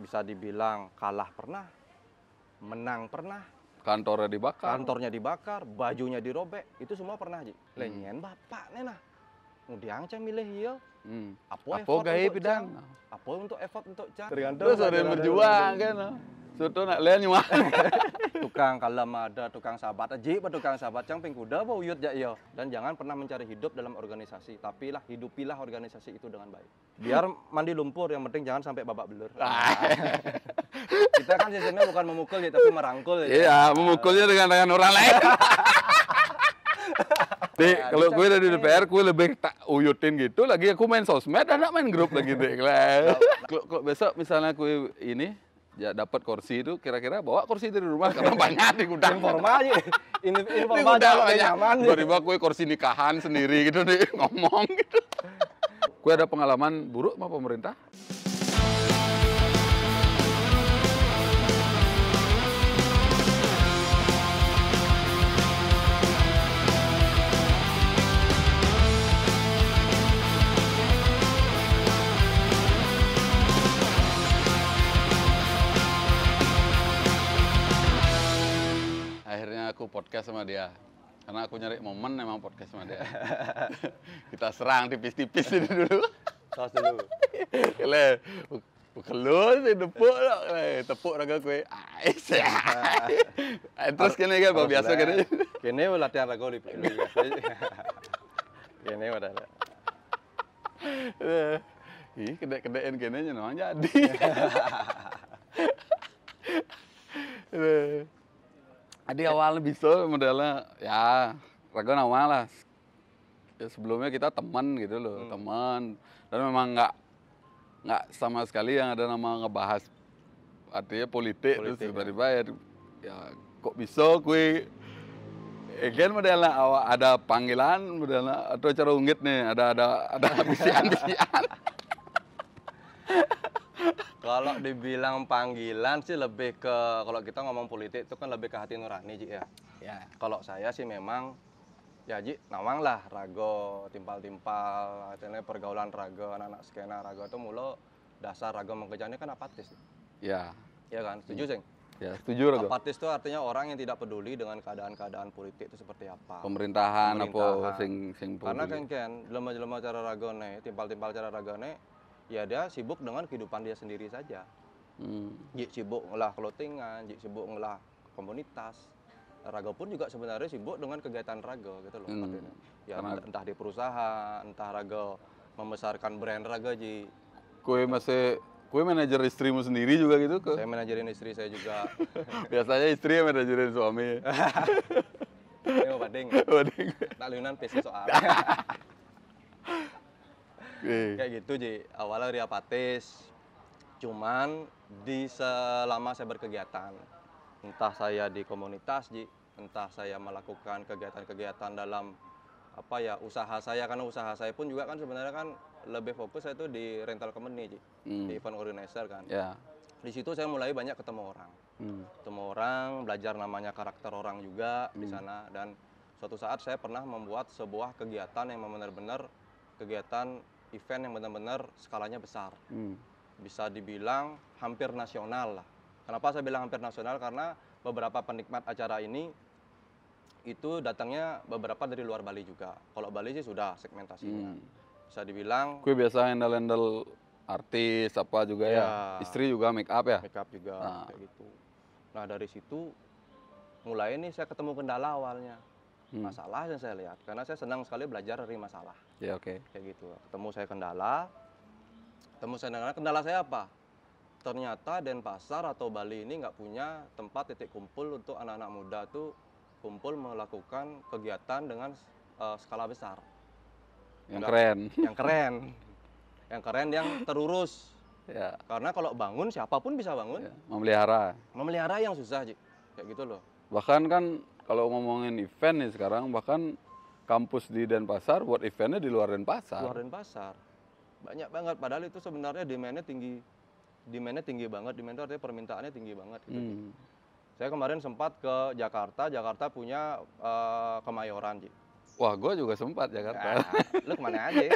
bisa dibilang kalah pernah, menang pernah. Kantornya dibakar. Kantornya dibakar, bajunya dirobek, itu semua pernah Ji. Hmm. Lenyen bapak nena. mau cah milih iya. Hmm. Apa, apa effort gaya untuk bidang? Apa untuk effort untuk cang? Tergantung. Terus ada yang berjuang kan. Suto nak lain nyuah. tukang kalem ada, tukang sahabat aja, tukang sahabat yang pengkuda apa uyut ya iya. Dan jangan pernah mencari hidup dalam organisasi, tapi lah hidupilah organisasi itu dengan baik. Biar mandi lumpur, yang penting jangan sampai babak belur. Ah. Kita kan sistemnya bukan memukul ya, tapi merangkul ya. Iya, memukulnya dengan tangan orang lain. Dek, nah, kalau gue dari DPR, ya. gue lebih tak uyutin gitu. Lagi aku main sosmed, anak main grup lagi, Dek. Kalau nah, besok misalnya gue ini, ya dapat kursi itu kira-kira bawa kursi itu di rumah karena banyak di gudang informal aja ini informal aja nyaman tiba-tiba gue kursi nikahan sendiri gitu nih ngomong gitu gue ada pengalaman buruk sama pemerintah aku podcast sama dia karena aku nyari momen emang podcast sama dia kita serang tipis-tipis ini dulu tos dulu le si tepuk lah, tepuk raga kue. Nah. Terus kene kan, biasa kene. Kene latihan raga di Kene udah ada. Ih, kedek-kedekin kini nyenang jadi. Adi awalnya bisa modelnya ya ragu nama lah. Ya, sebelumnya kita teman gitu loh, hmm. teman. Dan memang nggak nggak sama sekali yang ada nama ngebahas artinya politik, politik terus ya. tiba-tiba ya. ya kok bisa kue Again modelnya awal ada panggilan modelnya atau cara ungit nih ada ada ada bisian bisian kalau dibilang panggilan sih lebih ke kalau kita ngomong politik itu kan lebih ke hati nurani Ji ya. Ya. Kalau saya sih memang ya Ji nawang lah rago timpal-timpal artinya pergaulan rago anak-anak skena rago itu mulu dasar rago mengkejarnya kan apatis. Ya. Ya kan? Setuju, sih. Ya, setuju Rago. Apatis itu artinya orang yang tidak peduli dengan keadaan-keadaan politik itu seperti apa. Pemerintahan, Pemerintahan. apa sing sing peduli. Karena kan kan lemah lemah cara ragone, timpal-timpal cara ragone ya dia sibuk dengan kehidupan dia sendiri saja hmm. Jik sibuk ngelah clothingan jik sibuk ngelah komunitas Raga pun juga sebenarnya sibuk dengan kegiatan raga gitu loh hmm. ya Karena... entah di perusahaan entah raga membesarkan brand raga ji kue masih kue manajer istrimu sendiri juga gitu ke? Saya manajerin istri saya juga. Biasanya istri yang manajerin suami. Ini mau bading. Bading. Tak lunan PC soal. Iya. kayak gitu jadi awalnya Ria Patis cuman di selama saya berkegiatan entah saya di komunitas ji entah saya melakukan kegiatan-kegiatan dalam apa ya usaha saya karena usaha saya pun juga kan sebenarnya kan lebih fokus saya itu di rental company ji hmm. di event organizer kan yeah. di situ saya mulai banyak ketemu orang hmm. ketemu orang belajar namanya karakter orang juga hmm. di sana dan suatu saat saya pernah membuat sebuah kegiatan yang benar-benar kegiatan event yang benar-benar skalanya besar. Hmm. Bisa dibilang hampir nasional lah. Kenapa saya bilang hampir nasional? Karena beberapa penikmat acara ini itu datangnya beberapa dari luar Bali juga. Kalau Bali sih sudah segmentasinya. Hmm. Bisa dibilang. Gue biasa handle-handle artis apa juga ya. ya. Istri juga make up ya. Make up juga nah. kayak gitu. Nah dari situ mulai ini saya ketemu kendala awalnya hmm. masalah yang saya lihat karena saya senang sekali belajar dari masalah ya yeah, oke okay. kayak gitu ketemu saya kendala ketemu saya kendala kendala saya apa ternyata Denpasar atau Bali ini nggak punya tempat titik kumpul untuk anak-anak muda tuh kumpul melakukan kegiatan dengan uh, skala besar yang Enggak, keren yang keren yang keren yang terurus ya. karena kalau bangun siapapun bisa bangun ya. memelihara memelihara yang susah kayak gitu loh bahkan kan kalau ngomongin event nih sekarang bahkan kampus di Denpasar buat eventnya di luar Denpasar. Luar Denpasar. Banyak banget padahal itu sebenarnya demand-nya tinggi. Demand-nya tinggi banget, demand artinya permintaannya tinggi banget gitu. Hmm. Saya kemarin sempat ke Jakarta, Jakarta punya uh, Kemayoran, Ji. Wah, gue juga sempat Jakarta. Nah, lu kemana aja? Ya?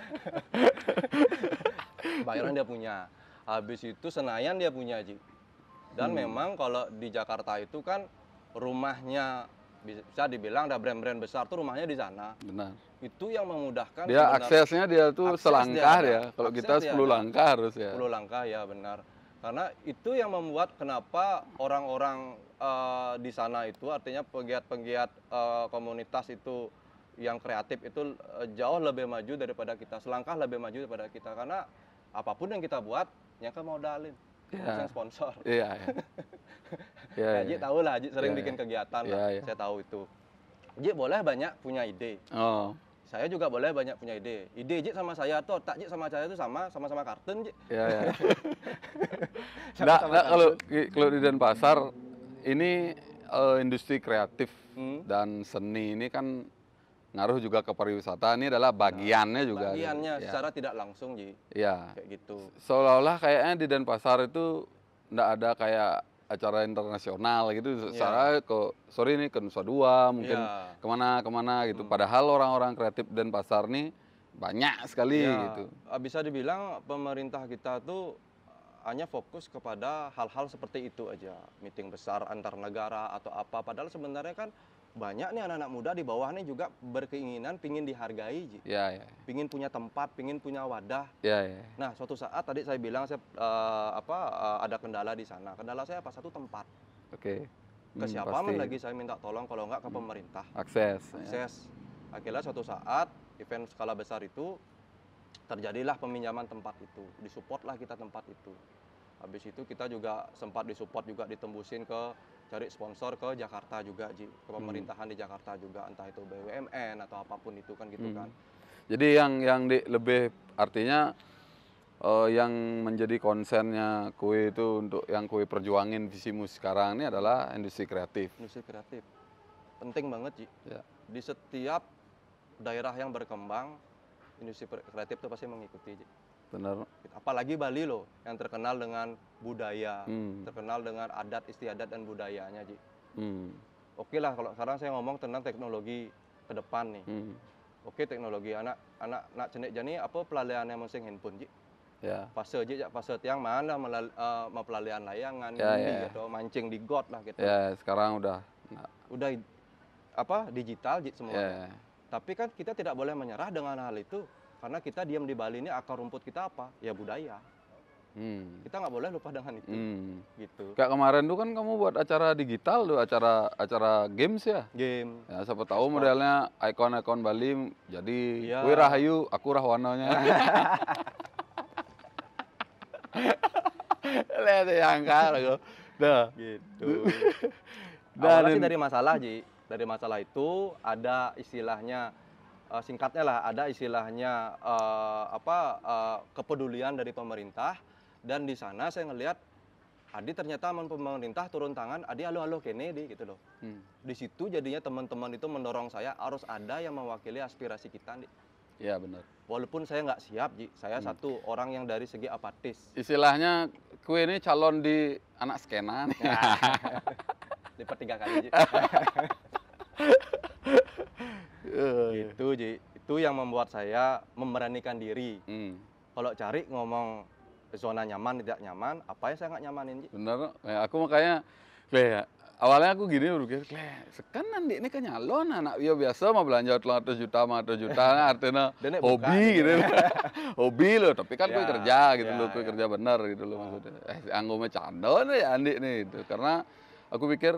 Kemayoran dia punya. Habis itu Senayan dia punya, Ji. Dan hmm. memang kalau di Jakarta itu kan rumahnya bisa dibilang ada brand-brand besar tuh rumahnya di sana. Benar. Itu yang memudahkan. Dia aksesnya dia tuh akses selangkah dia ya. Kalau kita 10 langkah harus ya. 10 langkah ya benar. Karena itu yang membuat kenapa orang-orang uh, di sana itu artinya pegiat-pegiat uh, eh, komunitas itu yang kreatif itu eh, jauh lebih maju daripada kita, selangkah lebih maju daripada kita karena apapun yang kita buat yang kemodalin. Iya. sponsor. Iya. iya. yeah, Haji ya. tahu lah, Haji sering yeah, bikin yeah. kegiatan lah. lah. Iya, yeah. Saya tahu itu. Haji boleh banyak punya ide. Oh. Saya juga boleh banyak punya ide. Ide Haji sama saya tuh, tak Haji sama saya itu sama, sama-sama kartun, Haji. Iya, iya. nah, nah kalau kalau di Denpasar ini uh, industri kreatif hmm. dan seni ini kan ngaruh juga ke pariwisata. Ini adalah bagiannya nah, juga. Bagiannya ya. secara tidak langsung, Ji. Iya. Kayak gitu. Seolah-olah kayaknya di Denpasar itu ndak ada kayak acara internasional gitu. Iya. Secara yeah. ke sorry ini ke Nusa Dua, mungkin yeah. kemana kemana gitu. Hmm. Padahal orang-orang kreatif Denpasar nih banyak sekali ya, gitu. Ah, bisa dibilang pemerintah kita tuh ah, hanya fokus kepada hal-hal seperti itu aja, meeting besar antar negara atau apa. Padahal sebenarnya kan banyak nih anak-anak muda di bawah nih juga berkeinginan pingin dihargai Ji. Ya, ya. ya. Pingin punya tempat, pingin punya wadah. Ya, ya, ya. Nah, suatu saat tadi saya bilang saya uh, apa uh, ada kendala di sana. Kendala saya apa? Satu tempat. Oke. Okay. Hmm, ke siapa pasti. lagi saya minta tolong kalau nggak ke hmm. pemerintah. Akses. Ya. Akses. Ya. Akhirnya suatu saat event skala besar itu terjadilah peminjaman tempat itu. Disupportlah kita tempat itu. Habis itu kita juga sempat disupport juga ditembusin ke cari sponsor ke Jakarta juga Ji ke hmm. pemerintahan hmm. di Jakarta juga entah itu BUMN atau apapun itu kan gitu hmm. kan jadi yang yang di, lebih artinya uh, yang menjadi konsennya kue itu untuk yang kue perjuangin visimu sekarang ini adalah industri kreatif industri kreatif penting banget Ji ya. di setiap daerah yang berkembang industri kreatif itu pasti mengikuti Ji Benar. Apalagi Bali loh, yang terkenal dengan budaya, hmm. terkenal dengan adat istiadat dan budayanya, Ji. Hmm. Oke lah, kalau sekarang saya ngomong tentang teknologi ke depan nih. Hmm. Oke teknologi anak anak nak cenek jani apa pelalian yang mesin handphone Ji? Ya. Fase je ya, fase tiang mana melal, uh, eh, mempelalian layangan ya, ya, ya. gitu, mancing di got lah gitu. Ya, sekarang udah udah apa digital Ji semuanya. Ya. Tapi kan kita tidak boleh menyerah dengan hal itu. Karena kita diam di Bali ini akar rumput kita apa? Ya budaya. Hmm. Kita nggak boleh lupa dengan itu. Hmm. Gitu. Kayak kemarin tuh kan kamu buat acara digital tuh, acara acara games ya? Game. Ya siapa tahu Sport. modelnya ikon-ikon Bali jadi ya. aku Rahwanonya. Lihat yang ya, aku. tuh Gitu. Awalnya sih dari masalah, Ji. Dari masalah itu ada istilahnya uh, singkatnya lah ada istilahnya uh, apa uh, kepedulian dari pemerintah dan di sana saya ngelihat Adi ternyata pemerintah turun tangan, Adi halo-halo Kennedy gitu loh. Hmm. Di situ jadinya teman-teman itu mendorong saya harus ada yang mewakili aspirasi kita nih. ya benar. Walaupun saya nggak siap, Ji. saya hmm. satu orang yang dari segi apatis. Istilahnya kue ini calon di anak skena nih. Nah. Lipat tiga kali, Ji. Eh. itu itu yang membuat saya memberanikan diri hmm. kalau cari ngomong zona nyaman tidak nyaman apa ya saya nggak nyamanin bener ya, aku makanya kayak awalnya aku gini berpikir, Kleh, sekanan dek ini kan nyalon anak yo biasa mau belanja ratus juta, mah ratus juta, artinya hobi gitu ya. hobi loh, tapi kan gue ya, kerja gitu loh, gue ya, ya. kerja bener gitu loh maksudnya. Eh, anggome candon ya Andi nih itu. Karena aku pikir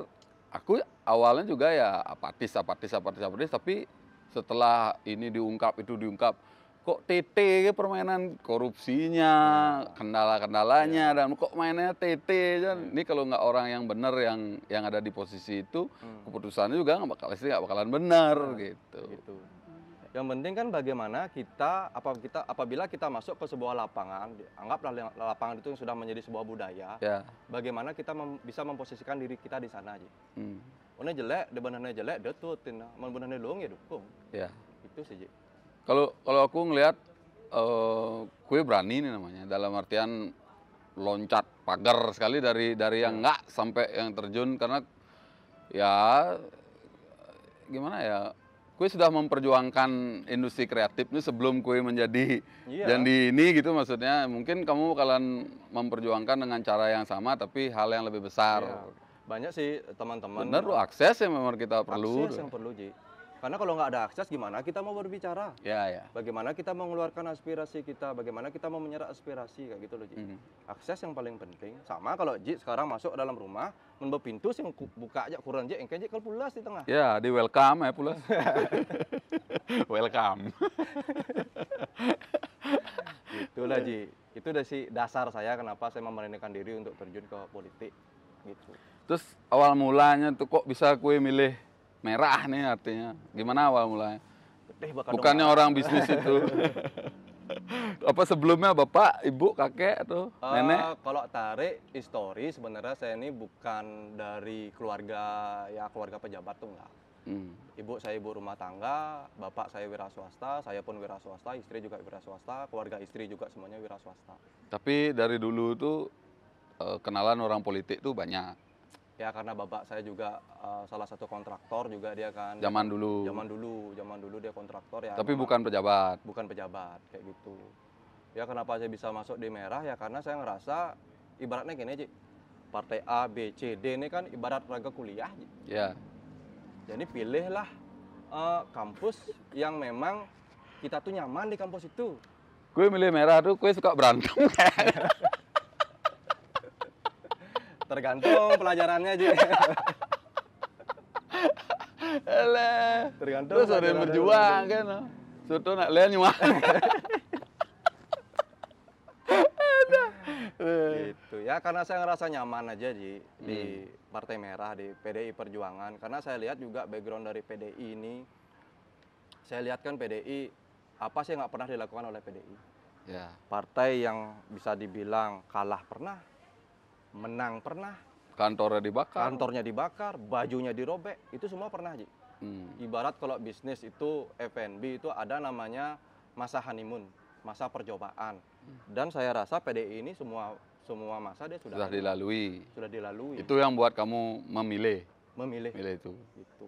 aku awalnya juga ya apatis, apatis, apatis, apatis, tapi setelah ini diungkap, itu diungkap, kok TT permainan korupsinya, kendala-kendalanya, ya. dan kok mainnya TT. Kan? Iya. Ini kalau nggak orang yang benar yang yang ada di posisi itu, hmm. keputusannya juga nggak bakal, nggak bakalan benar gitu. gitu. Yang penting kan bagaimana kita apa kita apabila kita masuk ke sebuah lapangan, anggaplah lapangan itu yang sudah menjadi sebuah budaya. Yeah. Bagaimana kita mem, bisa memposisikan diri kita di sana aja. Hmm. Mana jelek, debenarnya jelek, dia turutin. Mana benarnya ya dukung. Ya. Yeah. Itu sih. Kalau kalau aku ngelihat uh, eh, kue berani ini namanya dalam artian loncat pagar sekali dari dari yang enggak ya. sampai yang terjun karena ya gimana ya kue sudah memperjuangkan industri kreatif ini sebelum kue menjadi yeah. jadi ini gitu maksudnya mungkin kamu kalian memperjuangkan dengan cara yang sama tapi hal yang lebih besar yeah. banyak sih teman-teman bener lo akses yang memang kita perlu akses yang perlu Ji karena kalau nggak ada akses, gimana kita mau berbicara? Ya, ya. Bagaimana kita mengeluarkan aspirasi kita? Bagaimana kita mau menyerap aspirasi kayak gitu loh, Ji. Mm -hmm. Akses yang paling penting. Sama kalau Ji sekarang masuk dalam rumah, membuka pintu sih buka aja kurang Ji, engkau Ji kalau pulas di tengah. Ya, di welcome ya pulas. welcome. Itulah Ji. Itu dari dasar saya kenapa saya memerintahkan diri untuk terjun ke politik gitu. Terus awal mulanya tuh kok bisa kue milih merah nih artinya. Gimana awal mulanya? Bukannya orang bisnis itu. apa sebelumnya bapak, ibu, kakek atau uh, eh, nenek? Kalau tarik histori sebenarnya saya ini bukan dari keluarga ya keluarga pejabat tuh enggak. Hmm. Ibu saya ibu rumah tangga, bapak saya wira swasta, saya pun wira swasta, istri juga wira swasta, keluarga istri juga semuanya wira swasta. Tapi dari dulu tuh eh, kenalan orang politik tuh banyak ya karena bapak saya juga uh, salah satu kontraktor juga dia kan zaman dulu zaman dulu zaman dulu dia kontraktor ya tapi bukan pejabat bukan pejabat kayak gitu ya kenapa saya bisa masuk di merah ya karena saya ngerasa ibaratnya gini cik partai A B C D ini kan ibarat raga kuliah ya yeah. jadi pilihlah uh, kampus yang memang kita tuh nyaman di kampus itu gue milih merah tuh gue suka berantem Tergantung pelajarannya aja. Alah. Tergantung. Terus ada yang berjuang kan. Suto nak lihat nyuan. itu ya karena saya ngerasa nyaman aja di di hmm. Partai Merah di PDI Perjuangan karena saya lihat juga background dari PDI ini saya lihat kan PDI apa sih nggak pernah dilakukan oleh PDI ya. partai yang bisa dibilang kalah pernah menang pernah. Kantornya dibakar. Kantornya dibakar, bajunya dirobek, itu semua pernah Ji. Hmm. Ibarat kalau bisnis itu F&B itu ada namanya masa honeymoon, masa percobaan. Hmm. Dan saya rasa PDI ini semua semua masa dia sudah sudah dilalui. Sudah dilalui. Itu yang buat kamu memilih. Memilih. Milih itu. Itu.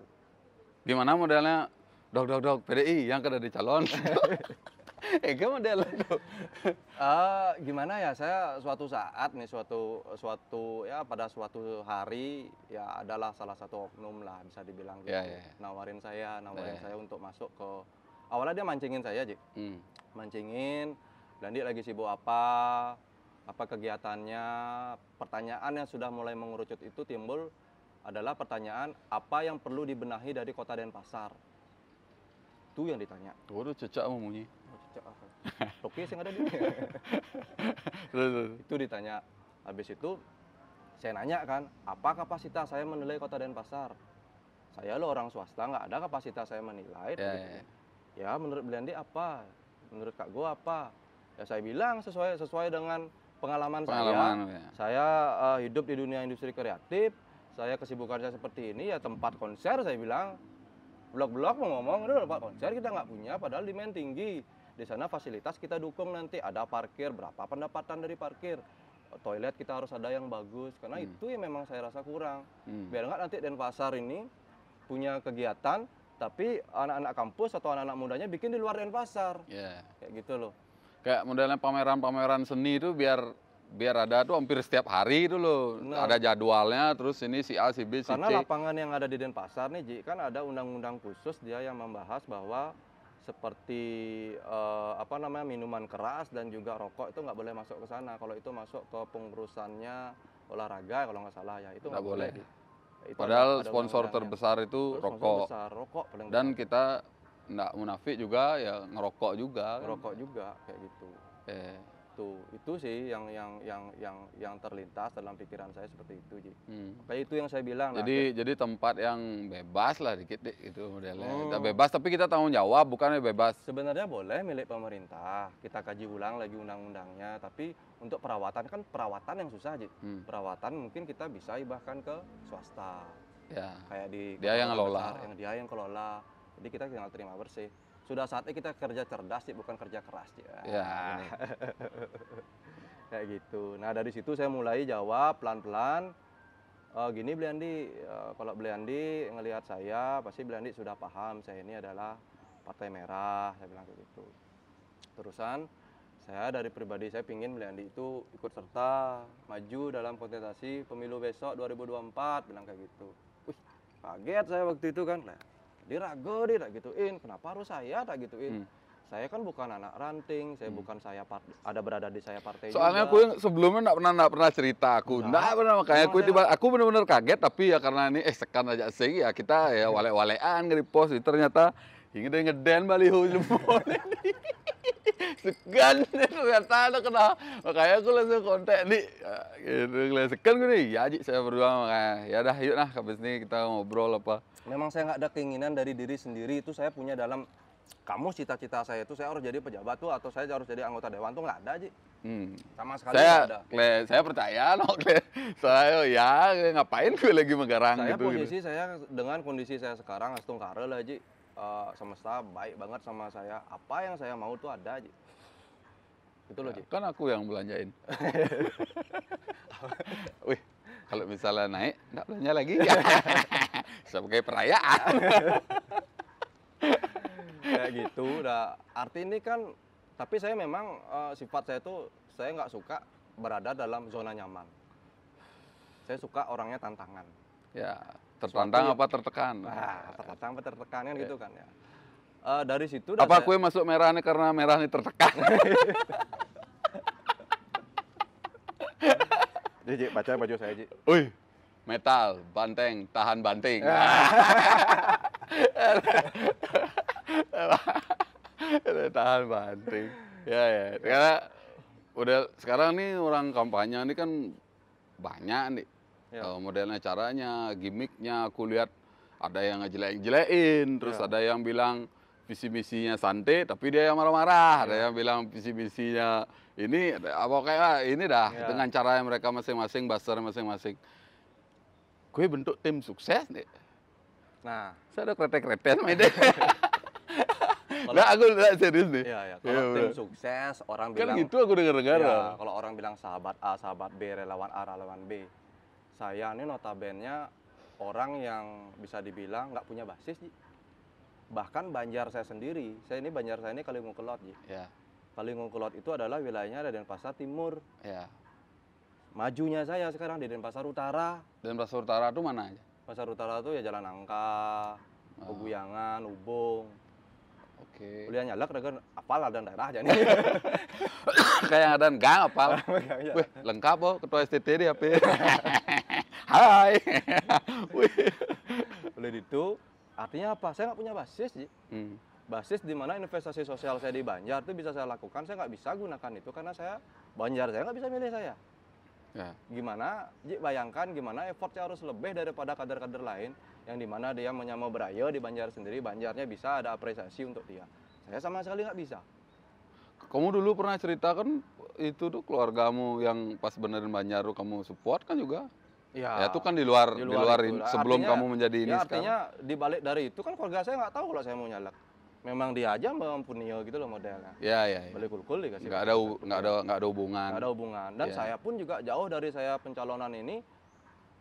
Gimana modelnya? Dok, dok, dok, PDI yang kada calon Ega model itu. Uh, eh, gimana ya saya suatu saat nih suatu suatu ya pada suatu hari ya adalah salah satu oknum lah bisa dibilang gitu. Yeah, yeah, ya. Nawarin saya, nawarin yeah. Ya. saya untuk masuk ke awalnya dia mancingin saya, aja Mm. Mancingin dan dia lagi sibuk apa? Apa kegiatannya? Pertanyaan yang sudah mulai mengerucut itu timbul adalah pertanyaan apa yang perlu dibenahi dari kota Denpasar? Itu yang ditanya. tuh cecak mau bunyi. Tokyo yang ada di itu ditanya habis itu saya nanya kan apa kapasitas saya menilai kota Denpasar saya lo orang swasta nggak ada kapasitas saya menilai yeah, yeah. Ya. ya menurut Belandi apa menurut kak gua apa ya saya bilang sesuai sesuai dengan pengalaman, pengalaman saya ya. saya uh, hidup di dunia industri kreatif saya kesibukannya seperti ini ya tempat konser saya bilang blok-blok mau ngomong udah tempat konser kita nggak punya padahal demand tinggi di sana fasilitas kita dukung nanti ada parkir, berapa pendapatan dari parkir. Toilet kita harus ada yang bagus karena hmm. itu yang memang saya rasa kurang. Hmm. Biar nggak nanti Denpasar ini punya kegiatan tapi anak-anak kampus atau anak-anak mudanya bikin di luar Denpasar. Yeah. Kayak gitu loh. Kayak modelnya pameran-pameran seni itu biar biar ada tuh hampir setiap hari itu loh. Nah, ada jadwalnya terus ini si A, si B, si Karena C. lapangan yang ada di Denpasar nih Ji, kan ada undang-undang khusus dia yang membahas bahwa seperti uh, apa namanya minuman keras dan juga rokok itu nggak boleh masuk ke sana. Kalau itu masuk ke pengurusannya olahraga kalau nggak salah ya itu nggak boleh. boleh. Itu Padahal ada, ada sponsor terbesar itu sponsor rokok. Besar, rokok paling dan besar. kita nggak munafik juga ya ngerokok juga. Kan. Ngerokok kan? juga kayak gitu. Eh itu itu sih yang yang yang yang yang terlintas dalam pikiran saya seperti itu Ji. Hmm. Kayak itu yang saya bilang. Jadi lah. jadi tempat yang bebas lah dikit deh, itu modelnya. Hmm. Kita bebas tapi kita tanggung jawab bukannya bebas. Sebenarnya boleh milik pemerintah. Kita kaji ulang lagi undang-undangnya tapi untuk perawatan kan perawatan yang susah Ji. Hmm. Perawatan mungkin kita bisa bahkan ke swasta. Ya. Kayak di dia yang kelola yang dia yang kelola. Jadi kita tinggal terima bersih sudah saatnya kita kerja cerdas sih bukan kerja keras ah, ya. ya. Kayak gitu. Nah dari situ saya mulai jawab pelan-pelan. E, gini Bliandi, e, eh, kalau Bliandi ngelihat saya pasti Bliandi sudah paham saya ini adalah partai merah, saya bilang kayak gitu. Terusan saya dari pribadi saya pingin Bliandi itu ikut serta maju dalam kontestasi pemilu besok 2024 bilang kayak gitu. Wih, kaget saya waktu itu kan. Nah, ragu dia tak gituin kenapa harus saya tak gituin hmm saya kan bukan anak ranting, saya hmm. bukan saya part, ada berada di saya partai. Soalnya juga. aku sebelumnya enggak pernah enggak pernah cerita aku, enggak nah, pernah makanya aku tiba aku benar-benar kaget tapi ya karena ini eh sekan aja sih ya kita ya hmm. wale-walean nge-repost ternyata hingga ngeden baliho jempol segan ternyata ada kenal makanya aku langsung kontak di gitu segan gue nih ya Ji saya berdua makanya ya dah yuk nah habis ini kita ngobrol apa memang saya nggak ada keinginan dari diri sendiri itu saya punya dalam kamu cita-cita saya itu saya harus jadi pejabat tuh atau saya harus jadi anggota dewan tuh nggak ada sih hmm. sama sekali saya ada. Kle, saya percaya no kle, saya ya ngapain gue lagi megarang saya gitu, gitu. posisi gitu. saya dengan kondisi saya sekarang astung kare lah uh, semesta baik banget sama saya apa yang saya mau tuh ada aja itu loh ya, kan aku yang belanjain wih kalau misalnya naik nggak belanja lagi ya sebagai perayaan kayak gitu udah arti ini kan tapi saya memang uh, sifat saya tuh saya nggak suka berada dalam zona nyaman saya suka orangnya tantangan ya tertantang apa tertekan nah, tertantang apa tertekan kan gitu kan ya uh, dari situ apa saya... masuk merah nih karena merah nih tertekan Jadi, baca baju saya, Ji. Uy, metal, banteng, tahan banting. tahan banting. Ya, ya. Karena udah sekarang nih orang kampanye ini kan banyak nih ya. uh, modelnya caranya gimmicknya aku lihat ada yang ngejelek jelekin terus ya. ada yang bilang visi misinya santai tapi dia yang marah-marah ya. ada iya. yang bilang visi misinya ini apa ah, kayak ini dah ya. dengan cara yang mereka masing-masing baster masing-masing gue bentuk tim sukses nih nah saya ada kretek-kretek kalau, nah, aku nah, serius nih. Ya iya. iya. Kalau ya, tim bener. sukses, orang kan bilang... Kan gitu aku dengar-dengar. Ya, kalau orang bilang sahabat A, sahabat B, relawan A, relawan B saya ini notabene orang yang bisa dibilang nggak punya basis Ji. bahkan Banjar saya sendiri saya ini Banjar saya ini kelot Ji. Yeah. kelot itu adalah wilayahnya ada Denpasar Timur yeah. majunya saya sekarang di Denpasar Utara Denpasar Utara itu mana aja Pasar Utara itu ya Jalan Angka oh. Peguyangan Ubung Oke. Okay. Kuliah nyalak dengan apal ada daerah aja nih. Kayak ada enggak apal. Iya. Wih, lengkap kok, oh, ketua STT di HP. Hai. oleh itu artinya apa? Saya nggak punya basis, Ji. Hmm. Basis di mana investasi sosial saya di Banjar itu bisa saya lakukan, saya nggak bisa gunakan itu karena saya Banjar saya nggak bisa milih saya. Ya. Gimana, Ji, bayangkan gimana effortnya harus lebih daripada kader-kader lain yang dimana dia menyamai beraya di Banjar sendiri, Banjarnya bisa ada apresiasi untuk dia. Saya sama sekali nggak bisa. Kamu dulu pernah cerita kan itu tuh keluargamu yang pas benerin Banjaru kamu support kan juga? Ya, ya itu kan di luar di luar, di luar sebelum artinya, kamu menjadi ini ya, artinya sekarang. di balik dari itu kan keluarga saya nggak tahu kalau saya mau nyalak. Memang dia aja mempunyai gitu loh modelnya. Ya ya. ya. Balik kul-kul dikasih. Nggak ada gitu nggak ya. ada nggak ada hubungan. Nggak ada hubungan. Dan ya. saya pun juga jauh dari saya pencalonan ini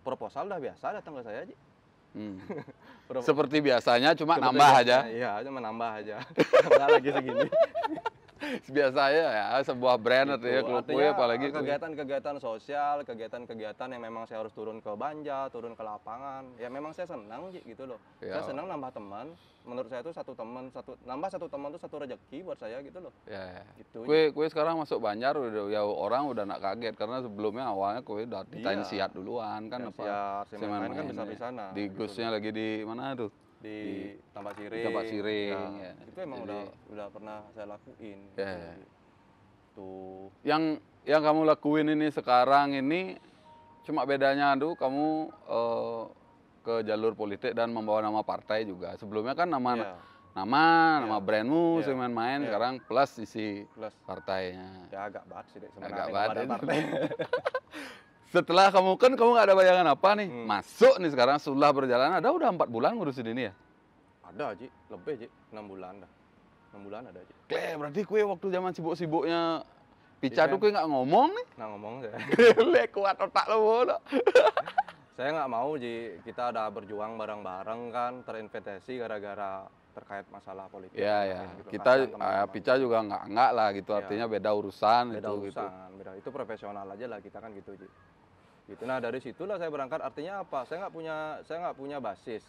proposal dah biasa datang ke saya aja. Hmm. Seperti biasanya cuma Seperti nambah biasanya, aja. Iya, cuma nambah aja. nambah lagi segini. biasanya ya sebuah brand ya, gitu. ya klub ya apalagi kegiatan-kegiatan sosial, kegiatan-kegiatan yang memang saya harus turun ke banja, turun ke lapangan. Ya memang saya senang gitu loh. Ya. Saya senang nambah teman. Menurut saya itu satu teman, satu nambah satu teman itu satu rejeki buat saya gitu loh. Ya. ya. Gitu. Kue kue sekarang masuk Banjar udah ya orang udah nak kaget karena sebelumnya awalnya kue udah ditansiat iya. duluan kan ya, apa. Siat, siat, kan besar di ya. sana. Di siat, gitu gusnya lagi di mana tuh? di, di tempat siring. Iya. ya. Itu emang udah udah pernah saya lakuin. Ya. ya. Tuh. Gitu. Yang yang kamu lakuin ini sekarang ini cuma bedanya aduh kamu uh, ke jalur politik dan membawa nama partai juga. Sebelumnya kan nama ya. nama yeah. nama brandmu ya. sih main-main ya. sekarang plus isi plus. partainya. Ya agak banget sih deh, agak banget. Partai. Setelah kamu kan kamu nggak ada bayangan apa nih? Hmm. Masuk nih sekarang setelah berjalan ada udah empat bulan ngurusin ini ya? Ada aja lebih aja enam bulan dah. Enam bulan ada aja Kle, berarti kue waktu zaman sibuk-sibuknya Pica tuh kue nggak ngomong nih? Nggak ngomong ya kue kuat otak lo bola. saya nggak mau Ji, kita ada berjuang bareng-bareng kan, terinvestasi gara-gara terkait masalah politik. Iya, iya. Gitu, kita uh, Pica juga nggak nggak lah gitu, ya. artinya beda urusan beda itu gitu. urusan, gitu. Beda itu profesional aja lah kita kan gitu Ji gitu nah dari situlah saya berangkat artinya apa saya nggak punya saya nggak punya basis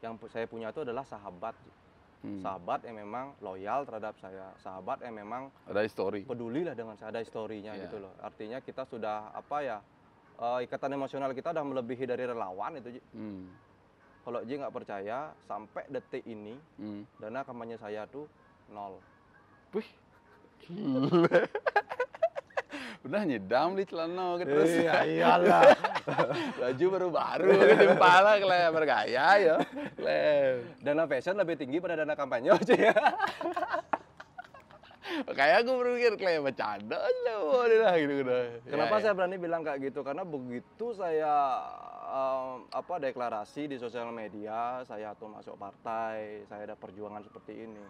yang saya punya itu adalah sahabat hmm. sahabat yang memang loyal terhadap saya sahabat yang memang ada histori pedulilah dengan saya ada historinya yeah. gitu loh artinya kita sudah apa ya uh, ikatan emosional kita sudah melebihi dari relawan itu hmm. kalau Ji nggak percaya sampai detik ini hmm. dana kampanye saya tuh nol Wih, udah nyedam di celana gitu iya, terus iya iyalah baju baru baru gitu kepala kalian bergaya ya lem dana fashion lebih tinggi pada dana kampanye aja ya Kayak gue berpikir kayak bercanda aja udah gitu udah. Gitu. Kenapa ya, ya, saya berani bilang kayak gitu? Karena begitu saya um, apa deklarasi di sosial media, saya atau masuk partai, saya ada perjuangan seperti ini.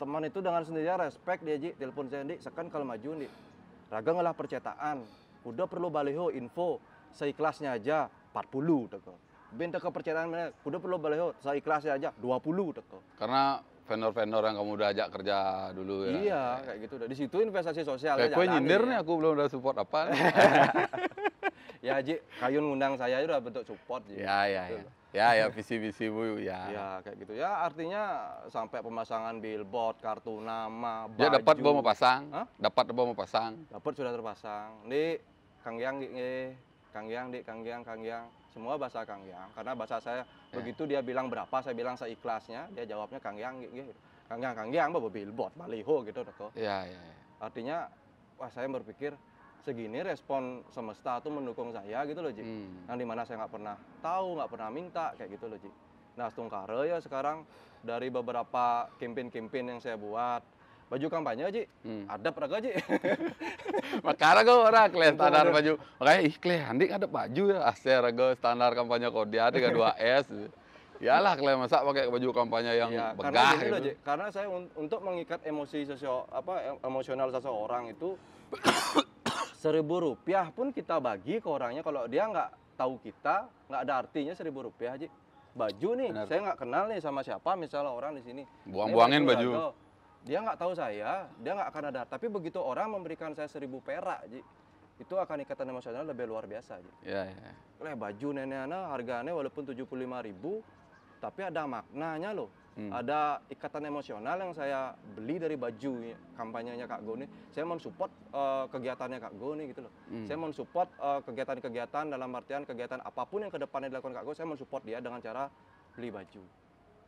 Teman itu dengan sendirinya respect dia, Ji, telepon saya, Ndi. sekan kalau maju, Ndi raga adalah percetaan. Kuda perlu baliho info seikhlasnya aja 40 teko. Ben teko percetaan mana? Kuda perlu baliho seikhlasnya aja 20 teko. Karena vendor-vendor yang kamu udah ajak kerja dulu ya. Iya, kayak gitu. Di situ investasi sosial. Kayak gue nyindir nih, aku belum ada support apa. ya, Ji, Kayun ngundang saya itu udah bentuk support. Ya, ya, gitu. ya ya ya visi visi bu ya ya kayak gitu ya artinya sampai pemasangan billboard kartu nama baju. ya dapat bawa mau pasang Hah? dapat bawa mau pasang dapat sudah terpasang di Kang Yang di Kang Yang di Kang Yang Kang Yang semua bahasa Kang Yang karena bahasa saya yeah. begitu dia bilang berapa saya bilang saya ikhlasnya, dia jawabnya Kang Yang gitu Kang Yang Kang Yang bawa billboard baliho gitu kok ya, ya ya artinya wah saya berpikir segini respon semesta tuh mendukung saya gitu loh Ji. Hmm. Yang dimana saya nggak pernah tahu, nggak pernah minta kayak gitu loh Ji. Nah Stungkare ya sekarang dari beberapa campaign-campaign yang saya buat baju kampanye aja, hmm. ada peraga, aja. Makanya gue orang kalian standar baju, makanya ih kalian ada baju ya, asyik ah, rego standar kampanye dia ada dua S. ya lah kalian masak pakai baju kampanye yang ya, begah karena gitu. Aja, karena saya un untuk mengikat emosi sosial apa e-, emosional seseorang itu seribu rupiah pun kita bagi ke orangnya kalau dia nggak tahu kita nggak ada artinya seribu rupiah aja baju nih Benar. saya nggak kenal nih sama siapa misalnya orang di sini buang-buangin baju, dia nggak tahu saya dia nggak akan ada tapi begitu orang memberikan saya seribu perak Ji, itu akan ikatan emosional lebih luar biasa Ji. ya, ya. baju nenek anak harganya walaupun tujuh puluh lima ribu tapi ada maknanya loh Hmm. Ada ikatan emosional yang saya beli dari baju kampanyenya Kak Goni, Saya mau support uh, eh, kegiatannya Kak Goni gitu loh. Hmm. Saya mau support uh, eh, kegiatan-kegiatan dalam artian kegiatan apapun yang kedepannya dilakukan Kak Goni, saya mau support dia dengan cara beli baju.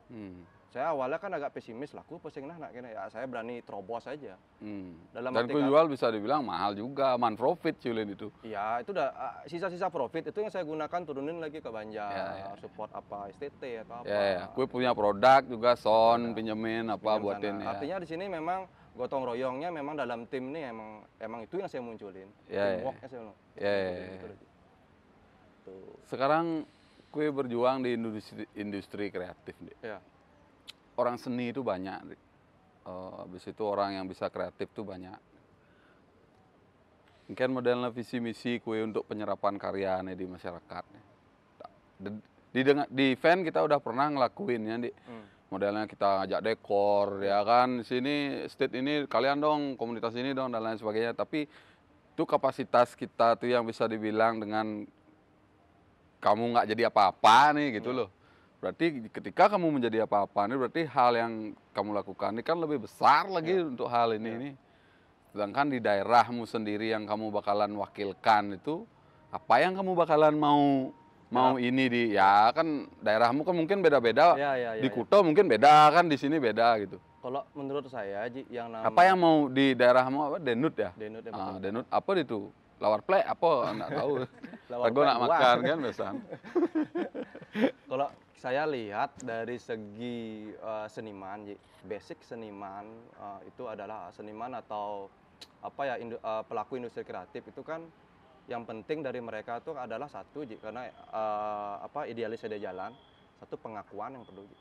Hmm saya awalnya kan agak pesimis lah, laku pusing nah nah ya saya berani terobos aja hmm. dalam dan jual bisa dibilang mahal juga man profit Cilin itu iya itu udah ah, sisa-sisa profit itu yang saya gunakan turunin lagi ke Banjar ya, ya. ya. support apa STT atau apa ya, ya. gue punya produk juga son ya. pinjemin apa Pinjem buatin sana. ya. artinya di sini memang gotong royongnya memang dalam tim nih emang emang itu yang saya munculin ya, ya, ya. teamworknya ya. saya ya, gitu. ya, ya. sekarang kue berjuang di industri, industri kreatif Ya orang seni itu banyak. Uh, habis itu orang yang bisa kreatif itu banyak. Mungkin modelnya visi misi kue untuk penyerapan karyanya di masyarakat. Di, di, di event kita udah pernah ngelakuinnya di hmm. modelnya kita ajak dekor ya kan Di sini state ini kalian dong komunitas ini dong dan lain sebagainya tapi itu kapasitas kita tuh yang bisa dibilang dengan kamu nggak jadi apa-apa nih gitu hmm. loh Berarti ketika kamu menjadi apa-apa ini berarti hal yang kamu lakukan ini kan lebih besar lagi ya. untuk hal ini ya. ini. Sedangkan di daerahmu sendiri yang kamu bakalan wakilkan itu apa yang kamu bakalan mau mau iya. ini di ya kan daerahmu kan mungkin beda-beda. Ya, ya, ya, di iya. Kuto ya. mungkin beda kan di sini beda gitu. Kalau menurut saya yang nama... Apa yang mau di daerahmu apa denut ya? Denut ya. Ah, denut apa itu? lawar play apa enggak tahu. lawar nak makan kan biasa. Kalau saya lihat dari segi uh, seniman, basic seniman uh, itu adalah seniman atau apa ya indu, uh, pelaku industri kreatif itu kan yang penting dari mereka itu adalah satu Ji, karena uh, apa idealis ada jalan, satu pengakuan yang perlu Ji.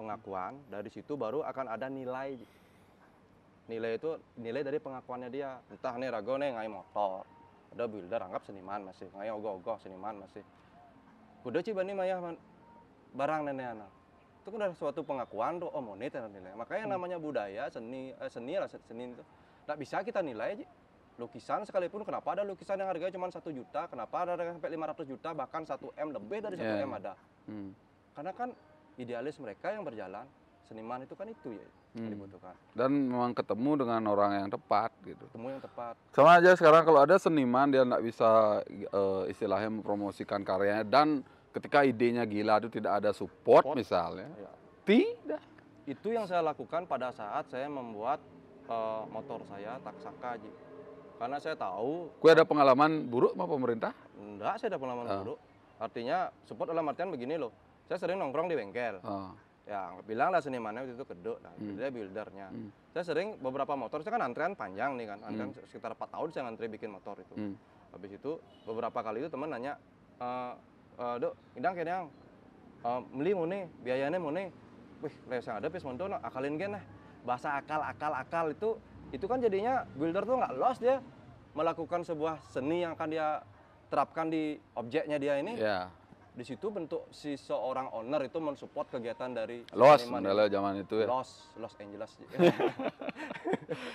Pengakuan dari situ baru akan ada nilai. Ji. Nilai itu nilai dari pengakuannya dia. Entah nih ragu nih ngai motor, ada builder anggap seniman masih, ngai ogoh-ogoh seniman masih kuda bani mayah barang nenek anak itu kan ada suatu pengakuan tuh oh ini nilai makanya hmm. namanya budaya seni eh, seni lah seni itu tidak bisa kita nilai Ji. lukisan sekalipun kenapa ada lukisan yang harganya cuma satu juta kenapa ada yang sampai 500 juta bahkan 1 m lebih dari satu yeah. m ya. ada hmm. karena kan idealis mereka yang berjalan seniman itu kan itu ya hmm. dibutuhkan dan memang ketemu dengan orang yang tepat gitu ketemu yang tepat sama aja sekarang kalau ada seniman dia tidak bisa uh, istilahnya mempromosikan karyanya dan ketika idenya gila itu tidak ada support support. misalnya ya. tidak itu yang saya lakukan pada saat saya membuat uh, motor saya taksaka karena saya tahu kue ada pengalaman buruk sama pemerintah enggak saya ada pengalaman uh. buruk artinya support dalam artian begini loh saya sering nongkrong di bengkel uh. ya lah senimannya waktu itu keduk. nah, hmm. dia buildernya hmm. saya sering beberapa motor saya kan antrean panjang nih kan antrean hmm. sekitar 4 tahun saya ngantri bikin motor itu hmm. habis itu beberapa kali itu teman nanya e, uh, dok indang yang uh, eh, meli nih biayanya nih wih leus ada pis monton akalin gen nah bahasa akal akal akal itu itu kan jadinya builder tuh nggak lost dia melakukan sebuah seni yang akan dia terapkan di objeknya dia ini yeah di situ bentuk si seorang owner itu mensupport kegiatan dari Los adalah zaman itu ya Los Los Angeles iya.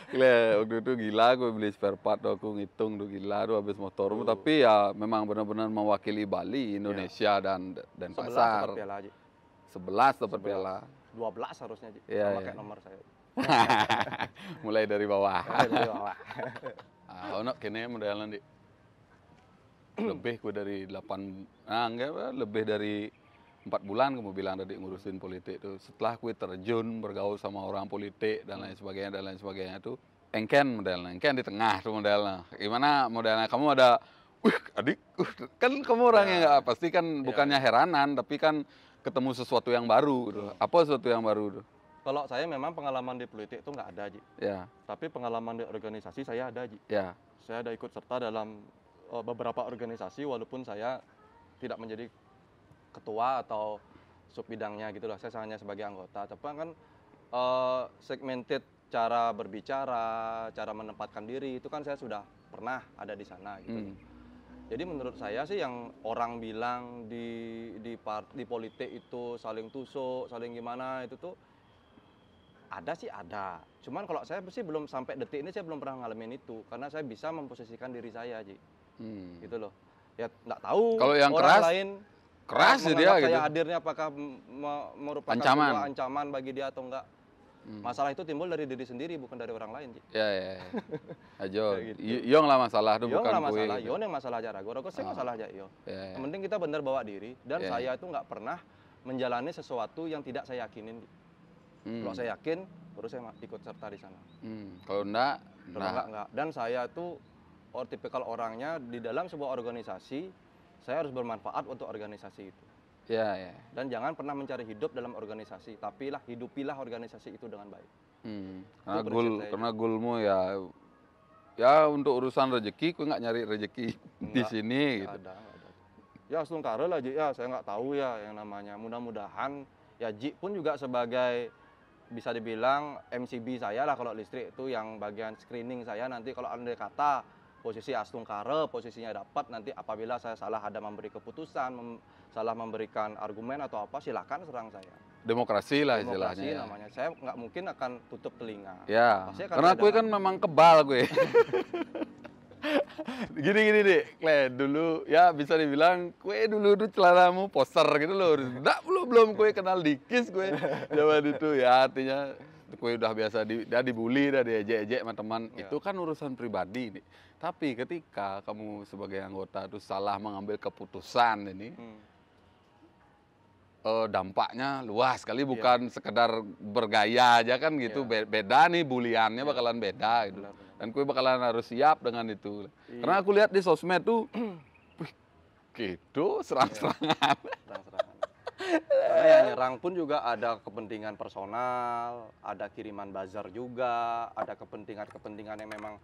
Gila, waktu itu gila gue beli spare part aku ngitung tuh gila tuh habis motor uh. tapi ya memang benar-benar mewakili Bali, Indonesia yeah. dan dan Sebelas pasar. Dapat piala aja. 11 dapat piala. 12 harusnya, sih Yeah, pakai yeah. nomor saya. Mulai dari bawah. Mulai dari bawah. Ah, ono kene modelan, di lebih gue dari 8 nah enggak eh, lebih dari empat bulan kamu bilang tadi ngurusin politik itu setelah gue terjun bergaul sama orang politik dan lain sebagainya dan lain sebagainya itu engken modelnya engken di tengah tuh modelnya gimana modelnya kamu ada wih adik kan kamu orang yang ya. nggak pasti kan ya, bukannya ya. heranan tapi kan ketemu sesuatu yang baru gitu. apa sesuatu yang baru tuh kalau saya memang pengalaman di politik itu nggak ada Ji. Ya. Tapi pengalaman di organisasi saya ada Ji. Ya. Saya ada ikut serta dalam Eh, beberapa organisasi walaupun saya tidak menjadi ketua atau sub bidangnya gitu loh. Saya hanya sebagai anggota. Tapi kan uh, segmented cara berbicara, cara menempatkan diri itu kan saya sudah pernah ada di sana gitu. Hmm. Jadi menurut saya sih yang orang bilang di di part, di politik itu saling tusuk, saling gimana itu tuh ada sih ada. Cuman kalau saya sih belum sampai detik ini saya belum pernah ngalamin itu karena saya bisa memposisikan diri saya, sih hmm. gitu loh ya nggak tahu kalau yang orang keras lain keras ya dia gitu. hadirnya apakah merupakan ancaman. ancaman bagi dia atau enggak. Hmm. Masalah itu timbul dari diri sendiri bukan dari orang lain, sih Ya ya. Ajo, ya. gitu. yong lah masalah itu bukan lah masalah, gitu. yang masalah aja. rokok sih oh. masalah aja yo. Ya, ya. Yang penting kita benar bawa diri dan ya. saya itu nggak pernah menjalani sesuatu yang tidak saya yakinin. Hmm. Kalau saya yakin, baru saya ikut serta di sana. Hmm. Kalau enggak, nah. enggak, enggak. Dan saya tuh or tipikal orangnya di dalam sebuah organisasi saya harus bermanfaat untuk organisasi itu. Ya, ya. Dan jangan pernah mencari hidup dalam organisasi, tapi lah hidupilah organisasi itu dengan baik. Hmm. Nah, gul, karena gulmu ya ya untuk urusan rezeki, gue nggak nyari rezeki Enggak, di sini. Gitu. Ada, ada. Ya selungkare lah, ya saya nggak tahu ya yang namanya. Mudah-mudahan ya Ji pun juga sebagai bisa dibilang MCB saya lah kalau listrik itu yang bagian screening saya nanti kalau andai kata posisi kare, posisinya dapat nanti apabila saya salah ada memberi keputusan, mem salah memberikan argumen atau apa silakan serang saya. Demokrasi lah Demokrasi istilahnya. namanya. Ya. Saya nggak mungkin akan tutup telinga. Ya. Karena gue kan memang kebal ya. gue. gini gini deh, Kle, dulu ya bisa dibilang kue dulu tuh celanamu poster gitu loh. Enggak belum belum kue kenal dikis gue zaman itu ya artinya kue udah biasa di, dah dibully, dah diejek-ejek sama teman. Ya. Itu kan urusan pribadi nih tapi ketika kamu sebagai anggota itu salah mengambil keputusan ini, hmm. eh, dampaknya luas sekali iya. bukan yeah. sekedar bergaya aja kan gitu. Yeah. Iya. Beda nih buliannya yeah. bakalan beda gitu. Benar, benar. Dan gue bakalan harus siap dengan itu. Yeah. Karena aku lihat di sosmed tuh gitu serang-serangan. Yeah. serang-serangan. Karena yang nyerang pun juga ada kepentingan personal, ada kiriman bazar juga, ada kepentingan-kepentingan yang memang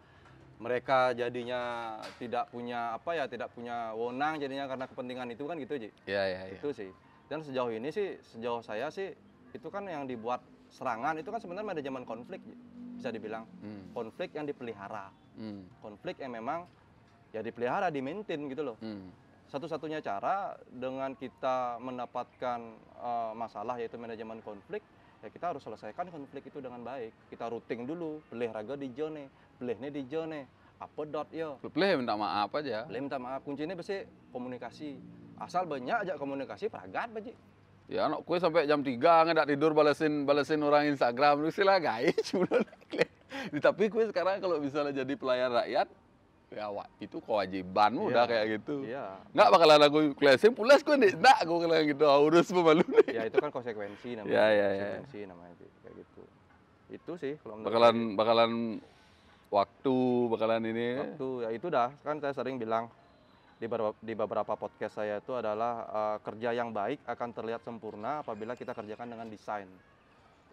mereka jadinya tidak punya apa ya tidak punya wonang jadinya karena kepentingan itu kan gitu Ji. Iya iya. Ya. Itu sih. Dan sejauh ini sih sejauh saya sih itu kan yang dibuat serangan itu kan sebenarnya manajemen konflik bisa dibilang hmm. konflik yang dipelihara. Hmm. Konflik yang memang ya dipelihara, di maintain gitu loh. Hmm. Satu-satunya cara dengan kita mendapatkan uh, masalah yaitu manajemen konflik ya kita harus selesaikan konflik itu dengan baik. Kita routing dulu, pelihara di zone belehnya di jo nih apa dot yo beleh minta maaf aja beleh minta maaf kuncinya pasti komunikasi asal banyak aja komunikasi peragat baji Ya anak kue sampai jam tiga nggak tidur balesin balesin orang Instagram lu lah guys cuma tapi kue sekarang kalau misalnya jadi pelayan rakyat ya wak, itu kewajibanmu yeah. udah kayak gitu. Iya. Yeah. Nggak bakalan aku klesin pulas gue nih, nggak aku kena gitu harus pemalu nih. Ya itu kan konsekuensi namanya. Iya iya iya. Konsekuensi namanya kayak gitu. Itu sih kalau bakalan bakalan waktu bakalan ini waktu ya itu dah kan saya sering bilang di beberapa, di beberapa podcast saya itu adalah uh, kerja yang baik akan terlihat sempurna apabila kita kerjakan dengan desain